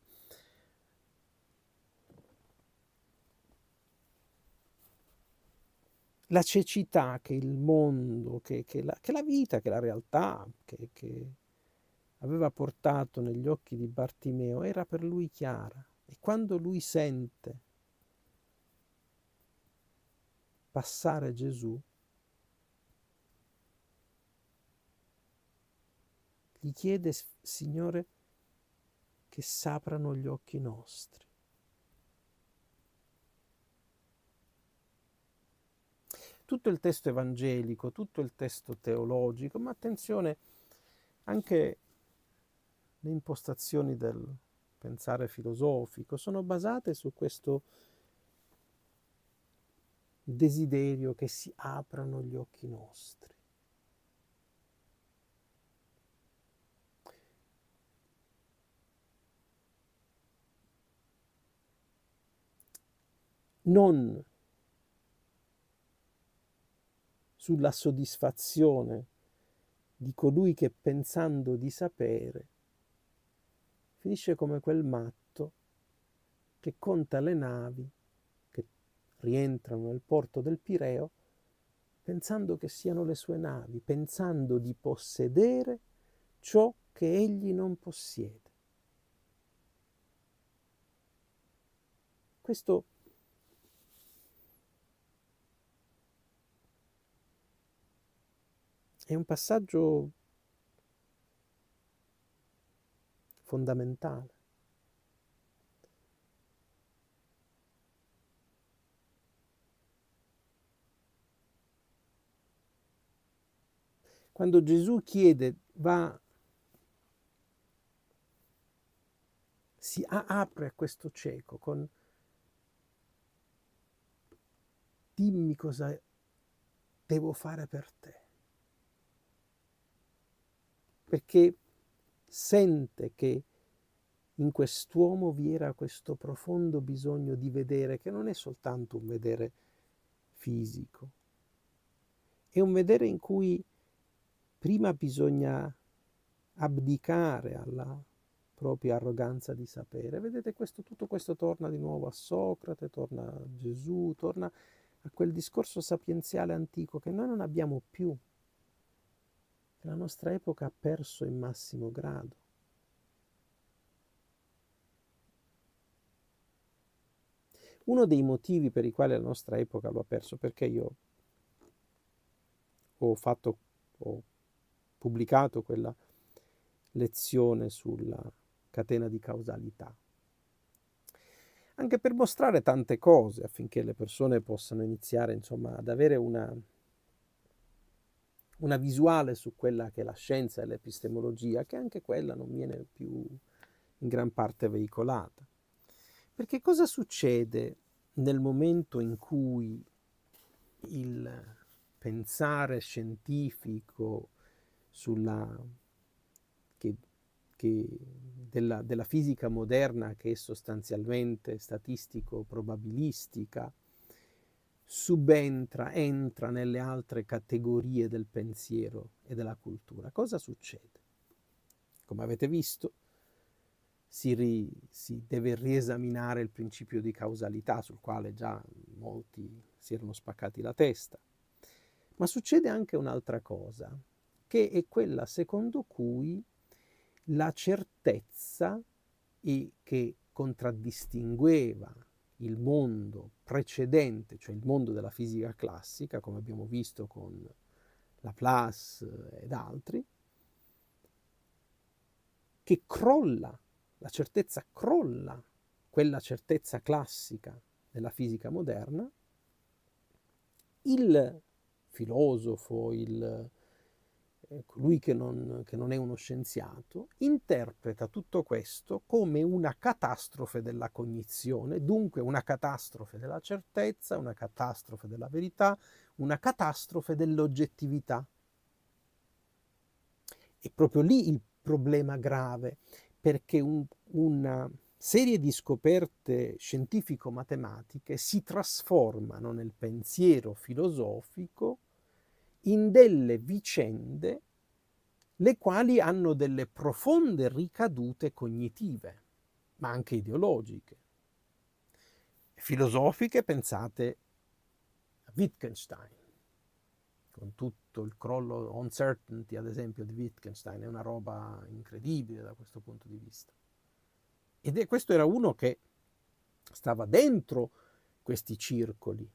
La cecità che il mondo, che, che, la, che la, vita, che la realtà, che, che aveva portato negli occhi di Bartimeo era per lui chiara. E quando lui sente passare Gesù, Gli chiede, Signore, che s'aprano gli occhi nostri. Tutto il testo evangelico, tutto il testo teologico, ma attenzione anche le impostazioni del pensare filosofico sono basate su questo desiderio che si aprano gli occhi nostri. non sulla soddisfazione di colui che pensando di sapere finisce come quel matto che conta le navi che rientrano nel porto del Pireo pensando che siano le sue navi, pensando di possedere ciò che egli non possiede. Questo È un passaggio fondamentale. Quando Gesù chiede, va, si apre a questo cieco con dimmi cosa devo fare per te perché sente che in quest'uomo vi era questo profondo bisogno di vedere, che non è soltanto un vedere fisico, è un vedere in cui prima bisogna abdicare alla propria arroganza di sapere. Vedete, questo, tutto questo torna di nuovo a Socrate, torna a Gesù, torna a quel discorso sapienziale antico che noi non abbiamo più che la nostra epoca ha perso in massimo grado. Uno dei motivi per i quali la nostra epoca lo ha perso, perché io ho, fatto, ho pubblicato quella lezione sulla catena di causalità, anche per mostrare tante cose affinché le persone possano iniziare insomma, ad avere una, una visuale su quella che è la scienza e l'epistemologia, che anche quella non viene più in gran parte veicolata. Perché cosa succede nel momento in cui il pensare scientifico sulla, che, che della, della fisica moderna, che è sostanzialmente statistico-probabilistica, subentra, entra nelle altre categorie del pensiero e della cultura, cosa succede? Come avete visto, si, ri, si, deve riesaminare il principio di causalità sul quale già molti si erano spaccati la testa. Ma succede anche un'altra cosa, che è quella secondo cui la certezza che contraddistingueva il mondo precedente, cioè il mondo della fisica classica, come abbiamo visto con Laplace eh, ed altri, che crolla, la certezza crolla, quella certezza classica della fisica moderna, il filosofo, il colui ecco, che non, che non è uno scienziato, interpreta tutto questo come una catastrofe della cognizione, dunque una catastrofe della certezza, una catastrofe della verità, una catastrofe dell'oggettività. È proprio lì il problema grave, perché un, una serie di scoperte scientifico-matematiche si trasformano nel pensiero filosofico in delle vicende le quali hanno delle profonde ricadute cognitive, ma anche ideologiche. Filosofiche, pensate a Wittgenstein, con tutto il crollo uncertainty, ad esempio, di Wittgenstein, è una roba incredibile da questo punto di vista. Ed è, questo era uno che stava dentro questi circoli,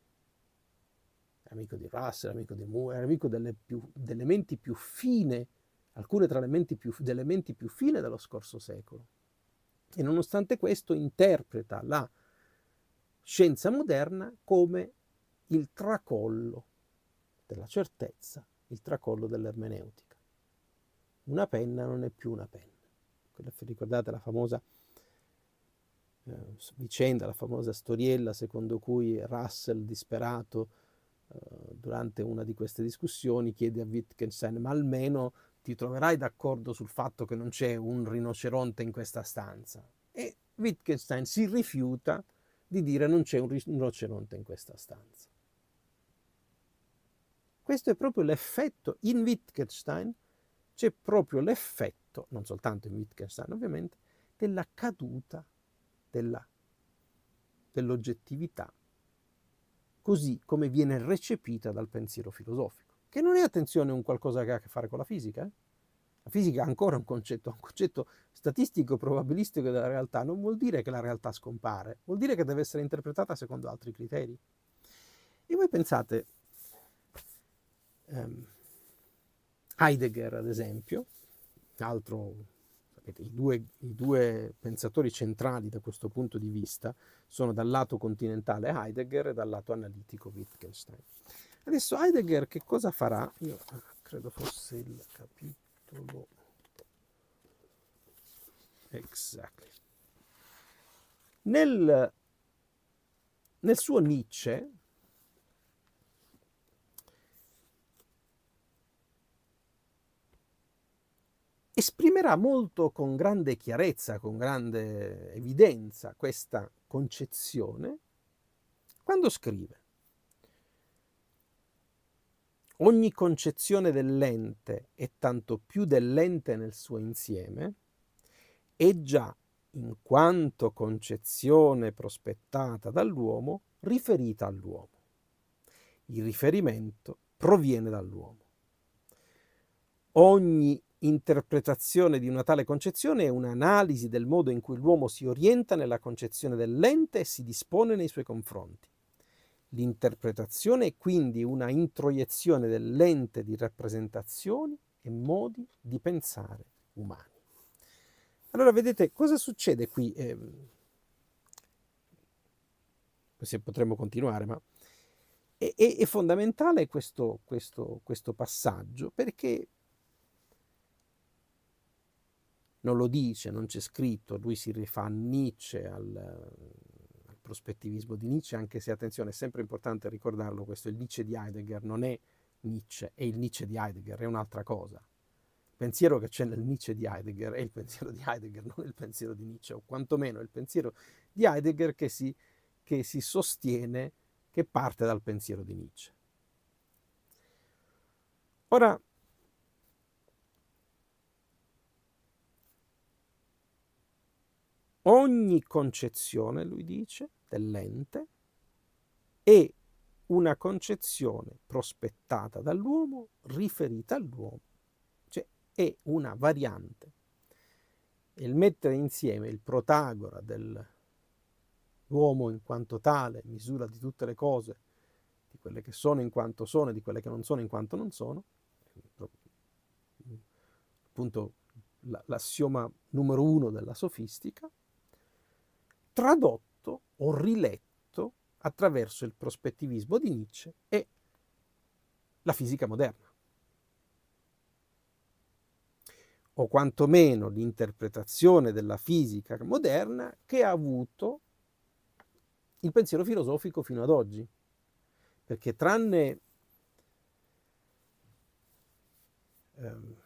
era amico di Russell, era amico di Moore, era amico delle, più, delle menti più fine, alcune tra le menti più, delle menti più fine dello scorso secolo. E nonostante questo interpreta la scienza moderna come il tracollo della certezza, il tracollo dell'ermeneutica. Una penna non è più una penna. Ricordate la famosa eh, vicenda, la famosa storiella secondo cui Russell, disperato, eh, durante una di queste discussioni chiede a Wittgenstein ma almeno ti troverai d'accordo sul fatto che non c'è un rinoceronte in questa stanza e Wittgenstein si rifiuta di dire non c'è un rinoceronte in questa stanza. Questo è proprio l'effetto in Wittgenstein, c'è proprio l'effetto, non soltanto in Wittgenstein ovviamente, della caduta della, dell'oggettività così come viene recepita dal pensiero filosofico, che non è attenzione un qualcosa che ha a che fare con la fisica. Eh? La fisica è ancora un concetto, un concetto statistico, probabilistico della realtà, non vuol dire che la realtà scompare, vuol dire che deve essere interpretata secondo altri criteri. E voi pensate, um, Heidegger ad esempio, altro i due, I due, pensatori centrali da questo punto di vista sono dal lato continentale Heidegger e dal lato analitico Wittgenstein. Adesso Heidegger che cosa farà? Io ah, credo fosse il capitolo... Exactly. Nel, nel suo Nietzsche, esprimerà molto con grande chiarezza, con grande evidenza questa concezione quando scrive ogni concezione dell'ente e tanto più dell'ente nel suo insieme è già in quanto concezione prospettata dall'uomo riferita all'uomo. Il riferimento proviene dall'uomo. Ogni interpretazione di una tale concezione è un'analisi del modo in cui l'uomo si orienta nella concezione dell'ente e si dispone nei suoi confronti. L'interpretazione è quindi una introiezione dell'ente di rappresentazioni e modi di pensare umani. Allora vedete cosa succede qui? Eh, se potremmo continuare, ma è, è, è fondamentale questo, questo, questo passaggio perché non lo dice, non c'è scritto, lui si rifà a Nietzsche, al, al prospettivismo di Nietzsche, anche se attenzione, è sempre importante ricordarlo, questo il Nietzsche di Heidegger non è Nietzsche, è il Nietzsche di Heidegger, è un'altra cosa. Il pensiero che c'è nel Nietzsche di Heidegger è il pensiero di Heidegger, non il pensiero di Nietzsche, o quantomeno il pensiero di Heidegger che si, che si sostiene, che parte dal pensiero di Nietzsche. Ora, ogni concezione, lui dice, dell'ente è una concezione prospettata dall'uomo, riferita all'uomo, cioè è una variante. Il mettere insieme il protagora dell'uomo in quanto tale, misura di tutte le cose, di quelle che sono in quanto sono e di quelle che non sono in quanto non sono, appunto l'assioma numero uno della sofistica, tradotto o riletto attraverso il prospettivismo di Nietzsche e la fisica moderna. o quantomeno l'interpretazione della fisica moderna che ha avuto il pensiero filosofico fino ad oggi. Perché tranne ehm,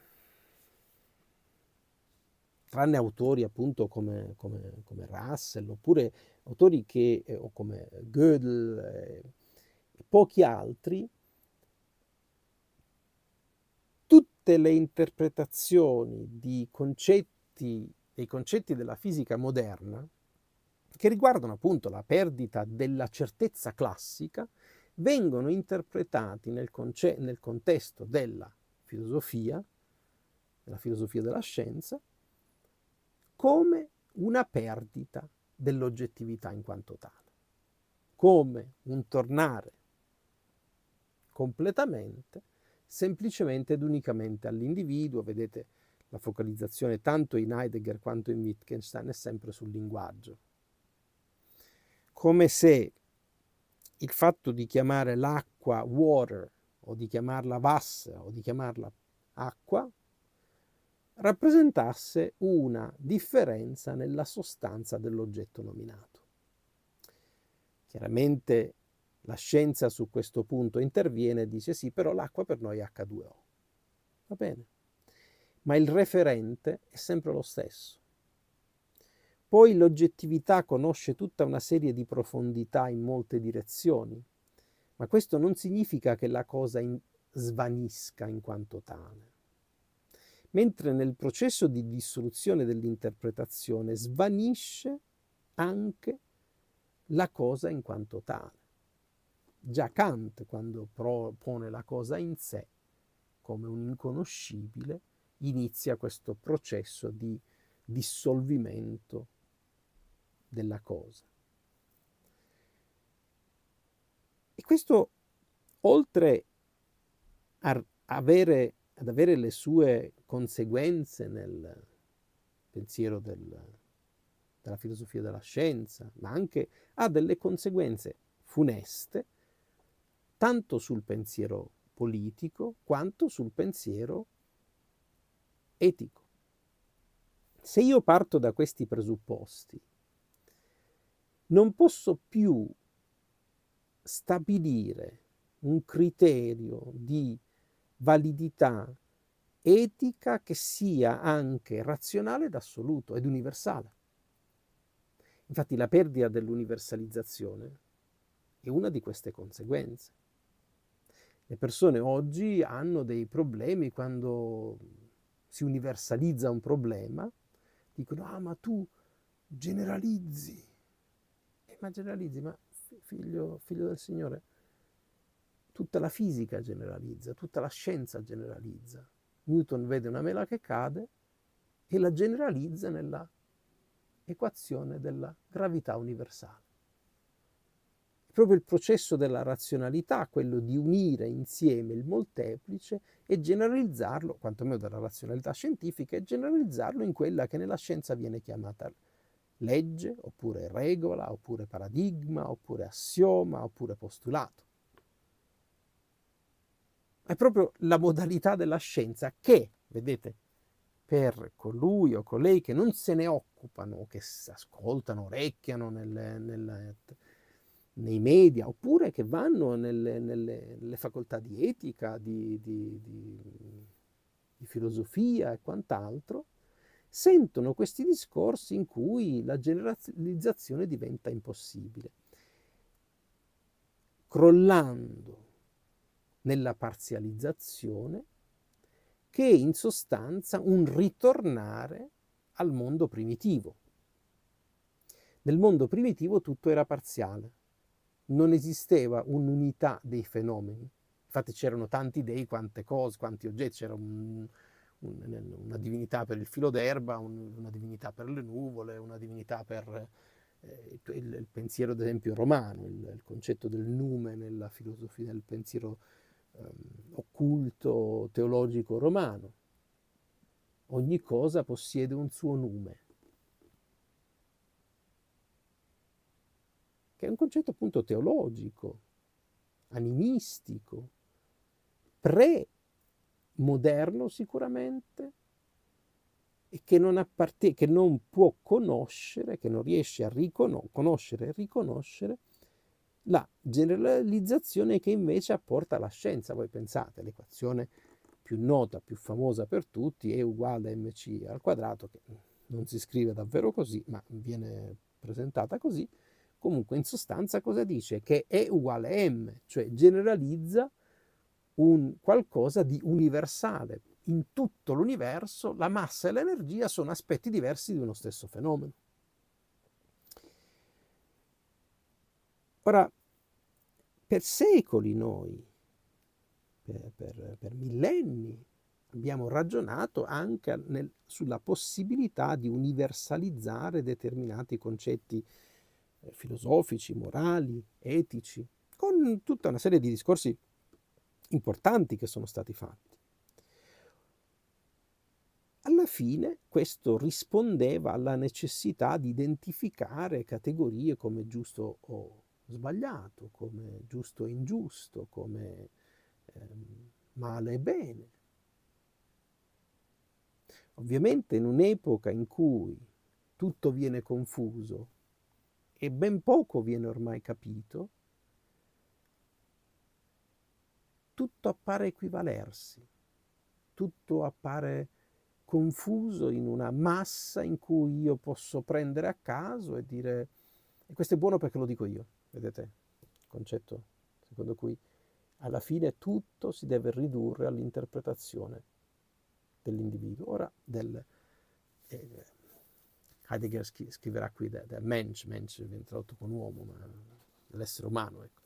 tranne autori appunto come, come, come Russell, oppure autori che, eh, o come Gödel eh, e pochi altri, tutte le interpretazioni di concetti, dei concetti della fisica moderna che riguardano appunto la perdita della certezza classica vengono interpretati nel, conce- nel contesto della filosofia, della filosofia della scienza, come una perdita dell'oggettività in quanto tale, come un tornare completamente semplicemente ed unicamente all'individuo. Vedete la focalizzazione tanto in Heidegger quanto in Wittgenstein è sempre sul linguaggio. Come se il fatto di chiamare l'acqua water o di chiamarla Vass o di chiamarla acqua rappresentasse una differenza nella sostanza dell'oggetto nominato. Chiaramente la scienza su questo punto interviene e dice sì, però l'acqua per noi è H2O. Va bene? Ma il referente è sempre lo stesso. Poi l'oggettività conosce tutta una serie di profondità in molte direzioni, ma questo non significa che la cosa in- svanisca in quanto tale mentre nel processo di dissoluzione dell'interpretazione svanisce anche la cosa in quanto tale. Già Kant, quando pone la cosa in sé come un inconoscibile, inizia questo processo di dissolvimento della cosa. E questo, oltre a avere ad avere le sue conseguenze nel pensiero del, della filosofia della scienza, ma anche ha delle conseguenze funeste tanto sul pensiero politico quanto sul pensiero etico. Se io parto da questi presupposti, non posso più stabilire un criterio di validità etica che sia anche razionale ed assoluto ed universale. Infatti la perdita dell'universalizzazione è una di queste conseguenze. Le persone oggi hanno dei problemi quando si universalizza un problema, dicono ah ma tu generalizzi, eh, ma generalizzi, ma figlio, figlio del Signore, Tutta la fisica generalizza, tutta la scienza generalizza. Newton vede una mela che cade e la generalizza nella equazione della gravità universale. È proprio il processo della razionalità, quello di unire insieme il molteplice e generalizzarlo, quantomeno dalla razionalità scientifica, e generalizzarlo in quella che nella scienza viene chiamata legge, oppure regola, oppure paradigma, oppure assioma, oppure postulato è proprio la modalità della scienza che, vedete, per colui o colei che non se ne occupano, che si ascoltano, orecchiano nelle, nelle, nei media, oppure che vanno nelle, nelle facoltà di etica, di, di, di, di filosofia e quant'altro, sentono questi discorsi in cui la generalizzazione diventa impossibile. Crollando nella parzializzazione, che è in sostanza un ritornare al mondo primitivo. Nel mondo primitivo tutto era parziale, non esisteva un'unità dei fenomeni. Infatti c'erano tanti dei, quante cose, quanti oggetti, c'era un, un, una divinità per il filo d'erba, un, una divinità per le nuvole, una divinità per eh, il, il, pensiero, ad esempio, romano, il, il concetto del nume nella filosofia, del pensiero Ehm, occulto teologico romano. Ogni cosa possiede un suo nome, che è un concetto appunto teologico, animistico, pre-moderno sicuramente, e che non, apparte- che non può conoscere, che non riesce a riconoscere e riconoscere la generalizzazione che invece apporta la scienza. Voi pensate, l'equazione più nota, più famosa per tutti, è uguale a mc al quadrato, che non si scrive davvero così, ma viene presentata così. Comunque, in sostanza, cosa dice? Che è uguale a m, cioè generalizza un qualcosa di universale. In tutto l'universo la massa e l'energia sono aspetti diversi di uno stesso fenomeno. Ora, per secoli noi, per, per, per millenni, abbiamo ragionato anche nel, sulla possibilità di universalizzare determinati concetti eh, filosofici, morali, etici, con tutta una serie di discorsi importanti che sono stati fatti. Alla fine questo rispondeva alla necessità di identificare categorie come giusto o sbagliato, come giusto e ingiusto, come ehm, male e bene. Ovviamente in un'epoca in cui tutto viene confuso e ben poco viene ormai capito, tutto appare equivalersi, tutto appare confuso in una massa in cui io posso prendere a caso e dire e questo è buono perché lo dico io. Vedete il concetto secondo cui alla fine tutto si deve ridurre all'interpretazione dell'individuo. Ora del, eh, Heidegger scri- scriverà qui del de Mensch, Mensch viene tradotto con uomo, ma l'essere umano. Ecco.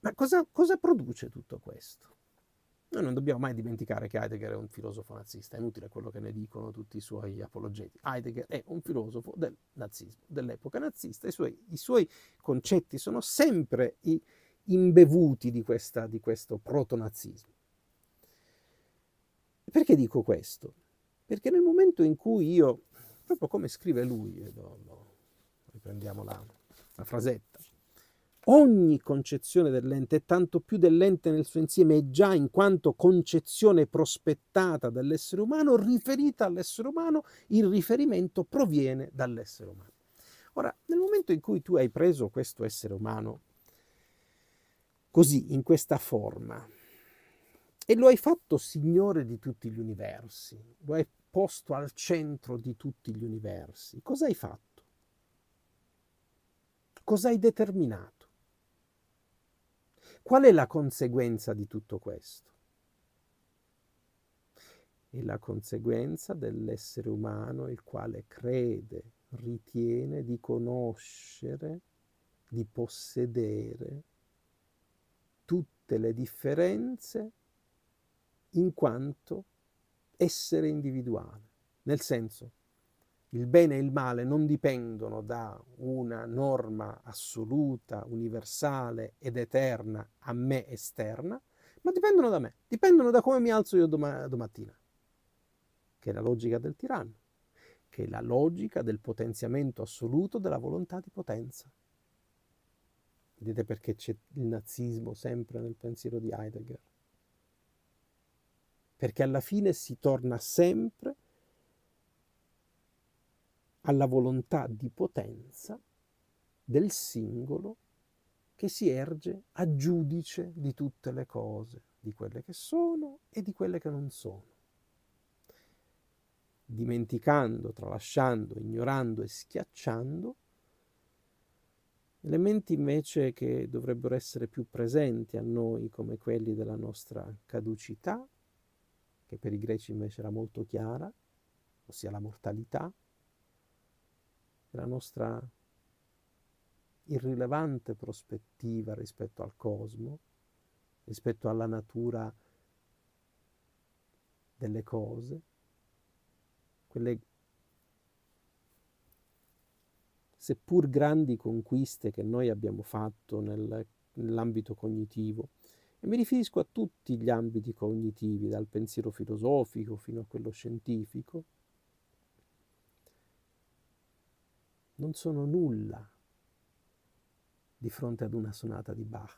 Ma cosa, cosa produce tutto questo? Noi non dobbiamo mai dimenticare che Heidegger è un filosofo nazista, è inutile quello che ne dicono tutti i suoi apologeti. Heidegger è un filosofo del nazismo, dell'epoca nazista, i suoi, i suoi concetti sono sempre i, imbevuti di, questa, di questo protonazismo. Perché dico questo? Perché nel momento in cui io, proprio come scrive lui, lo, lo, riprendiamo la, la frasetta, ogni concezione dell'ente e tanto più dell'ente nel suo insieme è già in quanto concezione prospettata dall'essere umano, riferita all'essere umano, il riferimento proviene dall'essere umano. Ora, nel momento in cui tu hai preso questo essere umano così, in questa forma, e lo hai fatto signore di tutti gli universi, lo hai posto al centro di tutti gli universi, cosa hai fatto? Cosa hai determinato? Qual è la conseguenza di tutto questo? È la conseguenza dell'essere umano il quale crede, ritiene di conoscere, di possedere tutte le differenze in quanto essere individuale, nel senso il bene e il male non dipendono da una norma assoluta, universale ed eterna a me esterna, ma dipendono da me, dipendono da come mi alzo io doma- domattina, che è la logica del tiranno, che è la logica del potenziamento assoluto della volontà di potenza. Vedete perché c'è il nazismo sempre nel pensiero di Heidegger? Perché alla fine si torna sempre alla volontà di potenza del singolo che si erge a giudice di tutte le cose, di quelle che sono e di quelle che non sono. Dimenticando, tralasciando, ignorando e schiacciando elementi invece che dovrebbero essere più presenti a noi come quelli della nostra caducità, che per i greci invece era molto chiara, ossia la mortalità, della nostra irrilevante prospettiva rispetto al cosmo, rispetto alla natura delle cose, quelle seppur grandi conquiste che noi abbiamo fatto nel, nell'ambito cognitivo. E mi riferisco a tutti gli ambiti cognitivi, dal pensiero filosofico fino a quello scientifico, non sono nulla di fronte ad una sonata di Bach.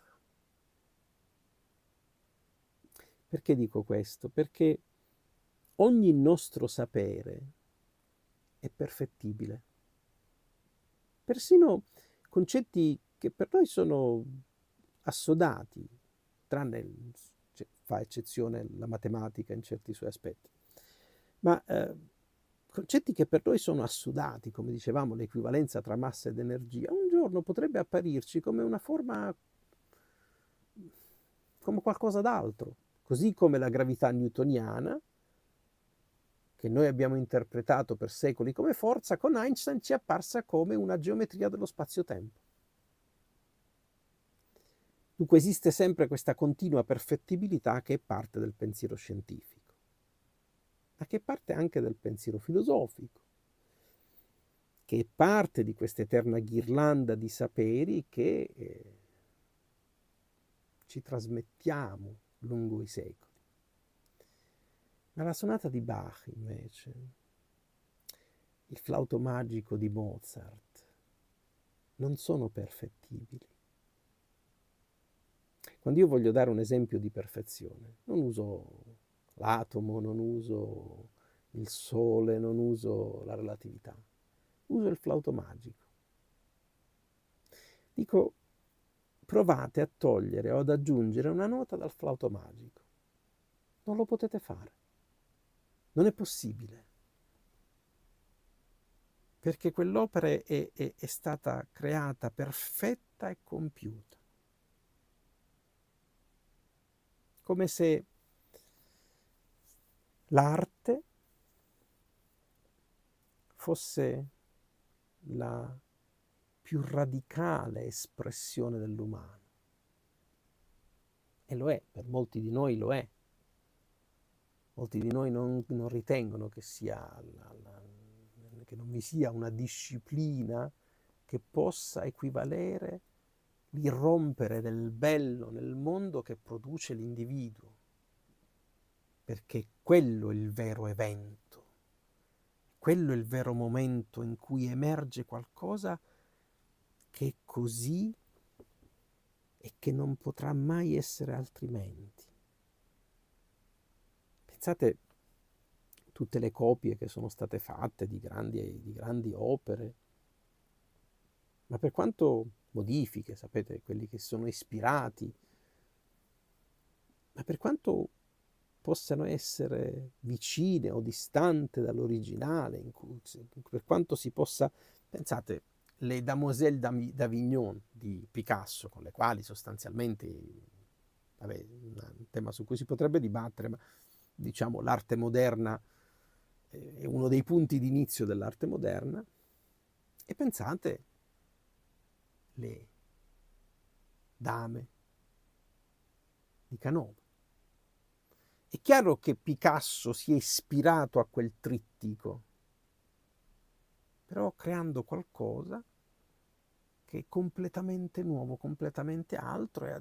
Perché dico questo? Perché ogni nostro sapere è perfettibile. Persino concetti che per noi sono assodati, tranne cioè, fa eccezione la matematica in certi suoi aspetti. Ma eh, concetti che per noi sono assodati, come dicevamo, l'equivalenza tra massa ed energia, un giorno potrebbe apparirci come una forma, come qualcosa d'altro, così come la gravità newtoniana, che noi abbiamo interpretato per secoli come forza, con Einstein ci è apparsa come una geometria dello spazio-tempo. Dunque esiste sempre questa continua perfettibilità che è parte del pensiero scientifico ma che parte anche dal pensiero filosofico, che è parte di questa eterna ghirlanda di saperi che eh, ci trasmettiamo lungo i secoli. Ma la sonata di Bach, invece, il flauto magico di Mozart, non sono perfettibili. Quando io voglio dare un esempio di perfezione, non uso l'atomo, non uso il sole, non uso la relatività, uso il flauto magico. Dico, provate a togliere o ad aggiungere una nota dal flauto magico. Non lo potete fare. Non è possibile. Perché quell'opera è, è, è stata creata perfetta e compiuta. Come se l'arte fosse la più radicale espressione dell'umano. E lo è, per molti di noi lo è. Molti di noi non, non ritengono che, sia la, la, che non vi sia una disciplina che possa equivalere l'irrompere del bello nel mondo che produce l'individuo perché quello è il vero evento, quello è il vero momento in cui emerge qualcosa che è così e che non potrà mai essere altrimenti. Pensate tutte le copie che sono state fatte di grandi, di grandi opere, ma per quanto modifiche, sapete, quelli che sono ispirati, ma per quanto possano essere vicine o distante dall'originale, cui, per quanto si possa... Pensate, le Damoselle d'Avignon di Picasso, con le quali sostanzialmente, vabbè, un tema su cui si potrebbe dibattere, ma diciamo l'arte moderna eh, è uno dei punti d'inizio dell'arte moderna, e pensate, le dame di Canova è chiaro che Picasso si è ispirato a quel trittico, però creando qualcosa che è completamente nuovo, completamente altro e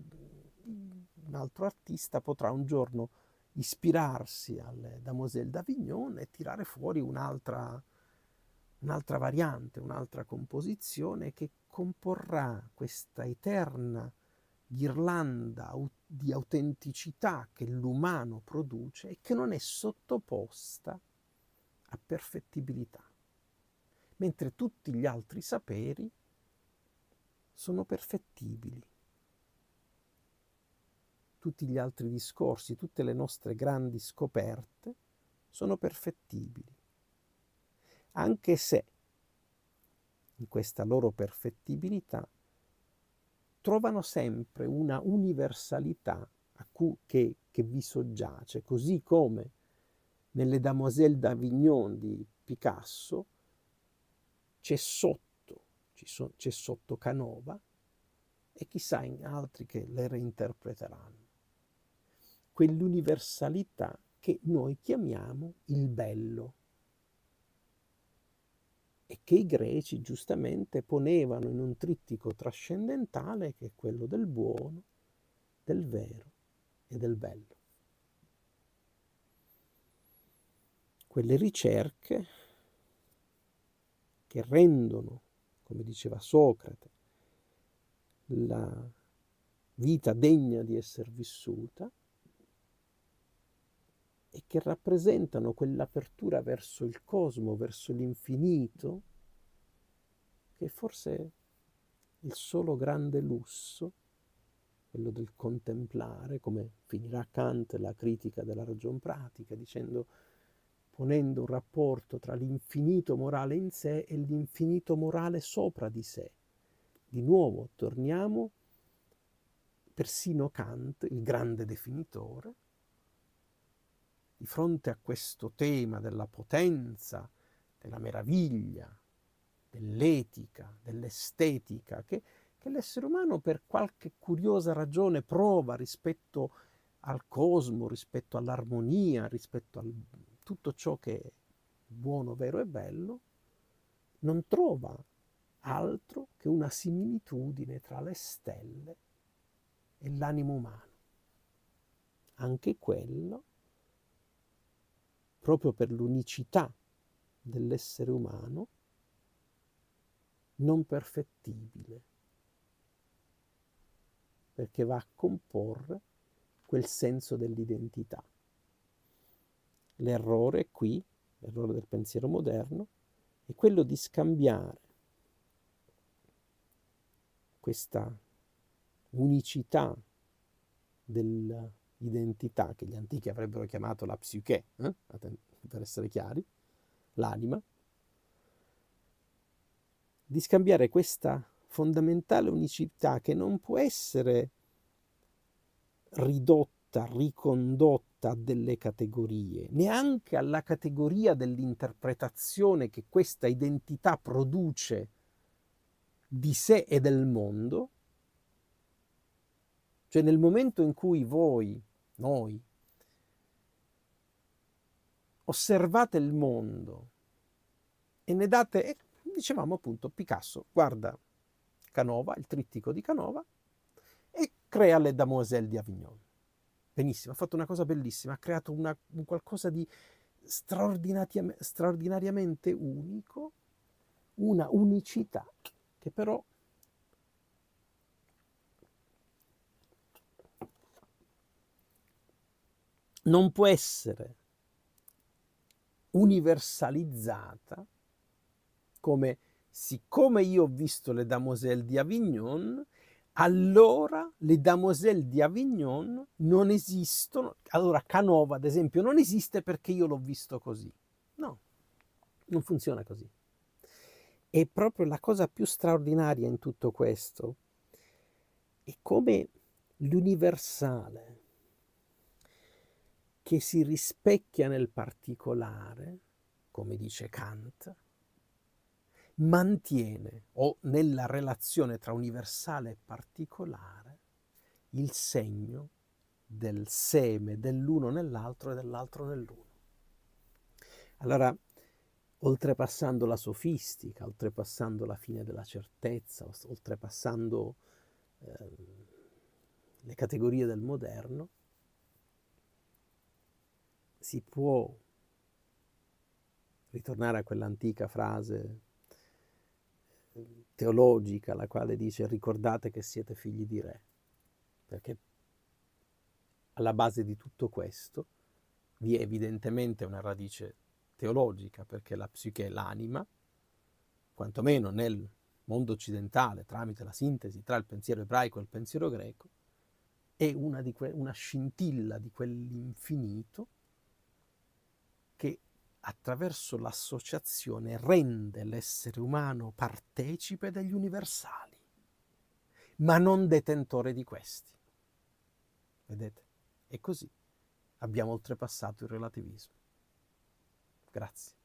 un altro artista potrà un giorno ispirarsi al Damoiselle d'Avignon e tirare fuori un'altra, un'altra variante, un'altra composizione che comporrà questa eterna ghirlanda di autenticità che l'umano produce e che non è sottoposta a perfettibilità, mentre tutti gli altri saperi sono perfettibili. Tutti gli altri discorsi, tutte le nostre grandi scoperte sono perfettibili, anche se in questa loro perfettibilità trovano sempre una universalità cui, che, che, vi soggiace, così come nelle Damoiselles d'Avignon di Picasso c'è sotto, c'è sotto Canova e chissà in altri che le reinterpreteranno. Quell'universalità che noi chiamiamo il bello e che i greci giustamente ponevano in un trittico trascendentale che è quello del buono, del vero e del bello. Quelle ricerche che rendono, come diceva Socrate, la vita degna di essere vissuta e che rappresentano quell'apertura verso il cosmo, verso l'infinito, che forse il solo grande lusso, quello del contemplare, come finirà Kant la critica della ragion pratica, dicendo ponendo un rapporto tra l'infinito morale in sé e l'infinito morale sopra di sé. Di nuovo torniamo persino Kant, il grande definitore, di fronte a questo tema della potenza, della meraviglia, dell'etica, dell'estetica, che, che l'essere umano per qualche curiosa ragione prova rispetto al cosmo, rispetto all'armonia, rispetto a tutto ciò che è buono, vero e bello, non trova altro che una similitudine tra le stelle e l'animo umano. Anche quello proprio per l'unicità dell'essere umano, non perfettibile, perché va a comporre quel senso dell'identità. L'errore qui, l'errore del pensiero moderno, è quello di scambiare questa unicità del identità che gli antichi avrebbero chiamato la psiche, eh? per essere chiari, l'anima, di scambiare questa fondamentale unicità che non può essere ridotta, ricondotta a delle categorie, neanche alla categoria dell'interpretazione che questa identità produce di sé e del mondo, cioè nel momento in cui voi noi. Osservate il mondo e ne date, e dicevamo appunto, Picasso guarda Canova, il trittico di Canova, e crea le Damoiselle di Avignon. Benissimo, ha fatto una cosa bellissima, ha creato una, un qualcosa di straordinariamente unico, una unicità che però non può essere universalizzata come siccome io ho visto le damoselle di Avignon, allora le damoselle di Avignon non esistono, allora Canova ad esempio non esiste perché io l'ho visto così. No, non funziona così. E proprio la cosa più straordinaria in tutto questo è come l'universale che si rispecchia nel particolare, come dice Kant, mantiene o nella relazione tra universale e particolare il segno del seme dell'uno nell'altro e dell'altro nell'uno. Allora, oltrepassando la sofistica, oltrepassando la fine della certezza, oltrepassando eh, le categorie del moderno, si può ritornare a quell'antica frase eh, teologica la quale dice ricordate che siete figli di re, perché alla base di tutto questo vi è evidentemente una radice teologica, perché la psiche, l'anima, quantomeno nel mondo occidentale, tramite la sintesi tra il pensiero ebraico e il pensiero greco, è una, que- una scintilla di quell'infinito che attraverso l'associazione rende l'essere umano partecipe degli universali, ma non detentore di questi. Vedete? E così abbiamo oltrepassato il relativismo. Grazie.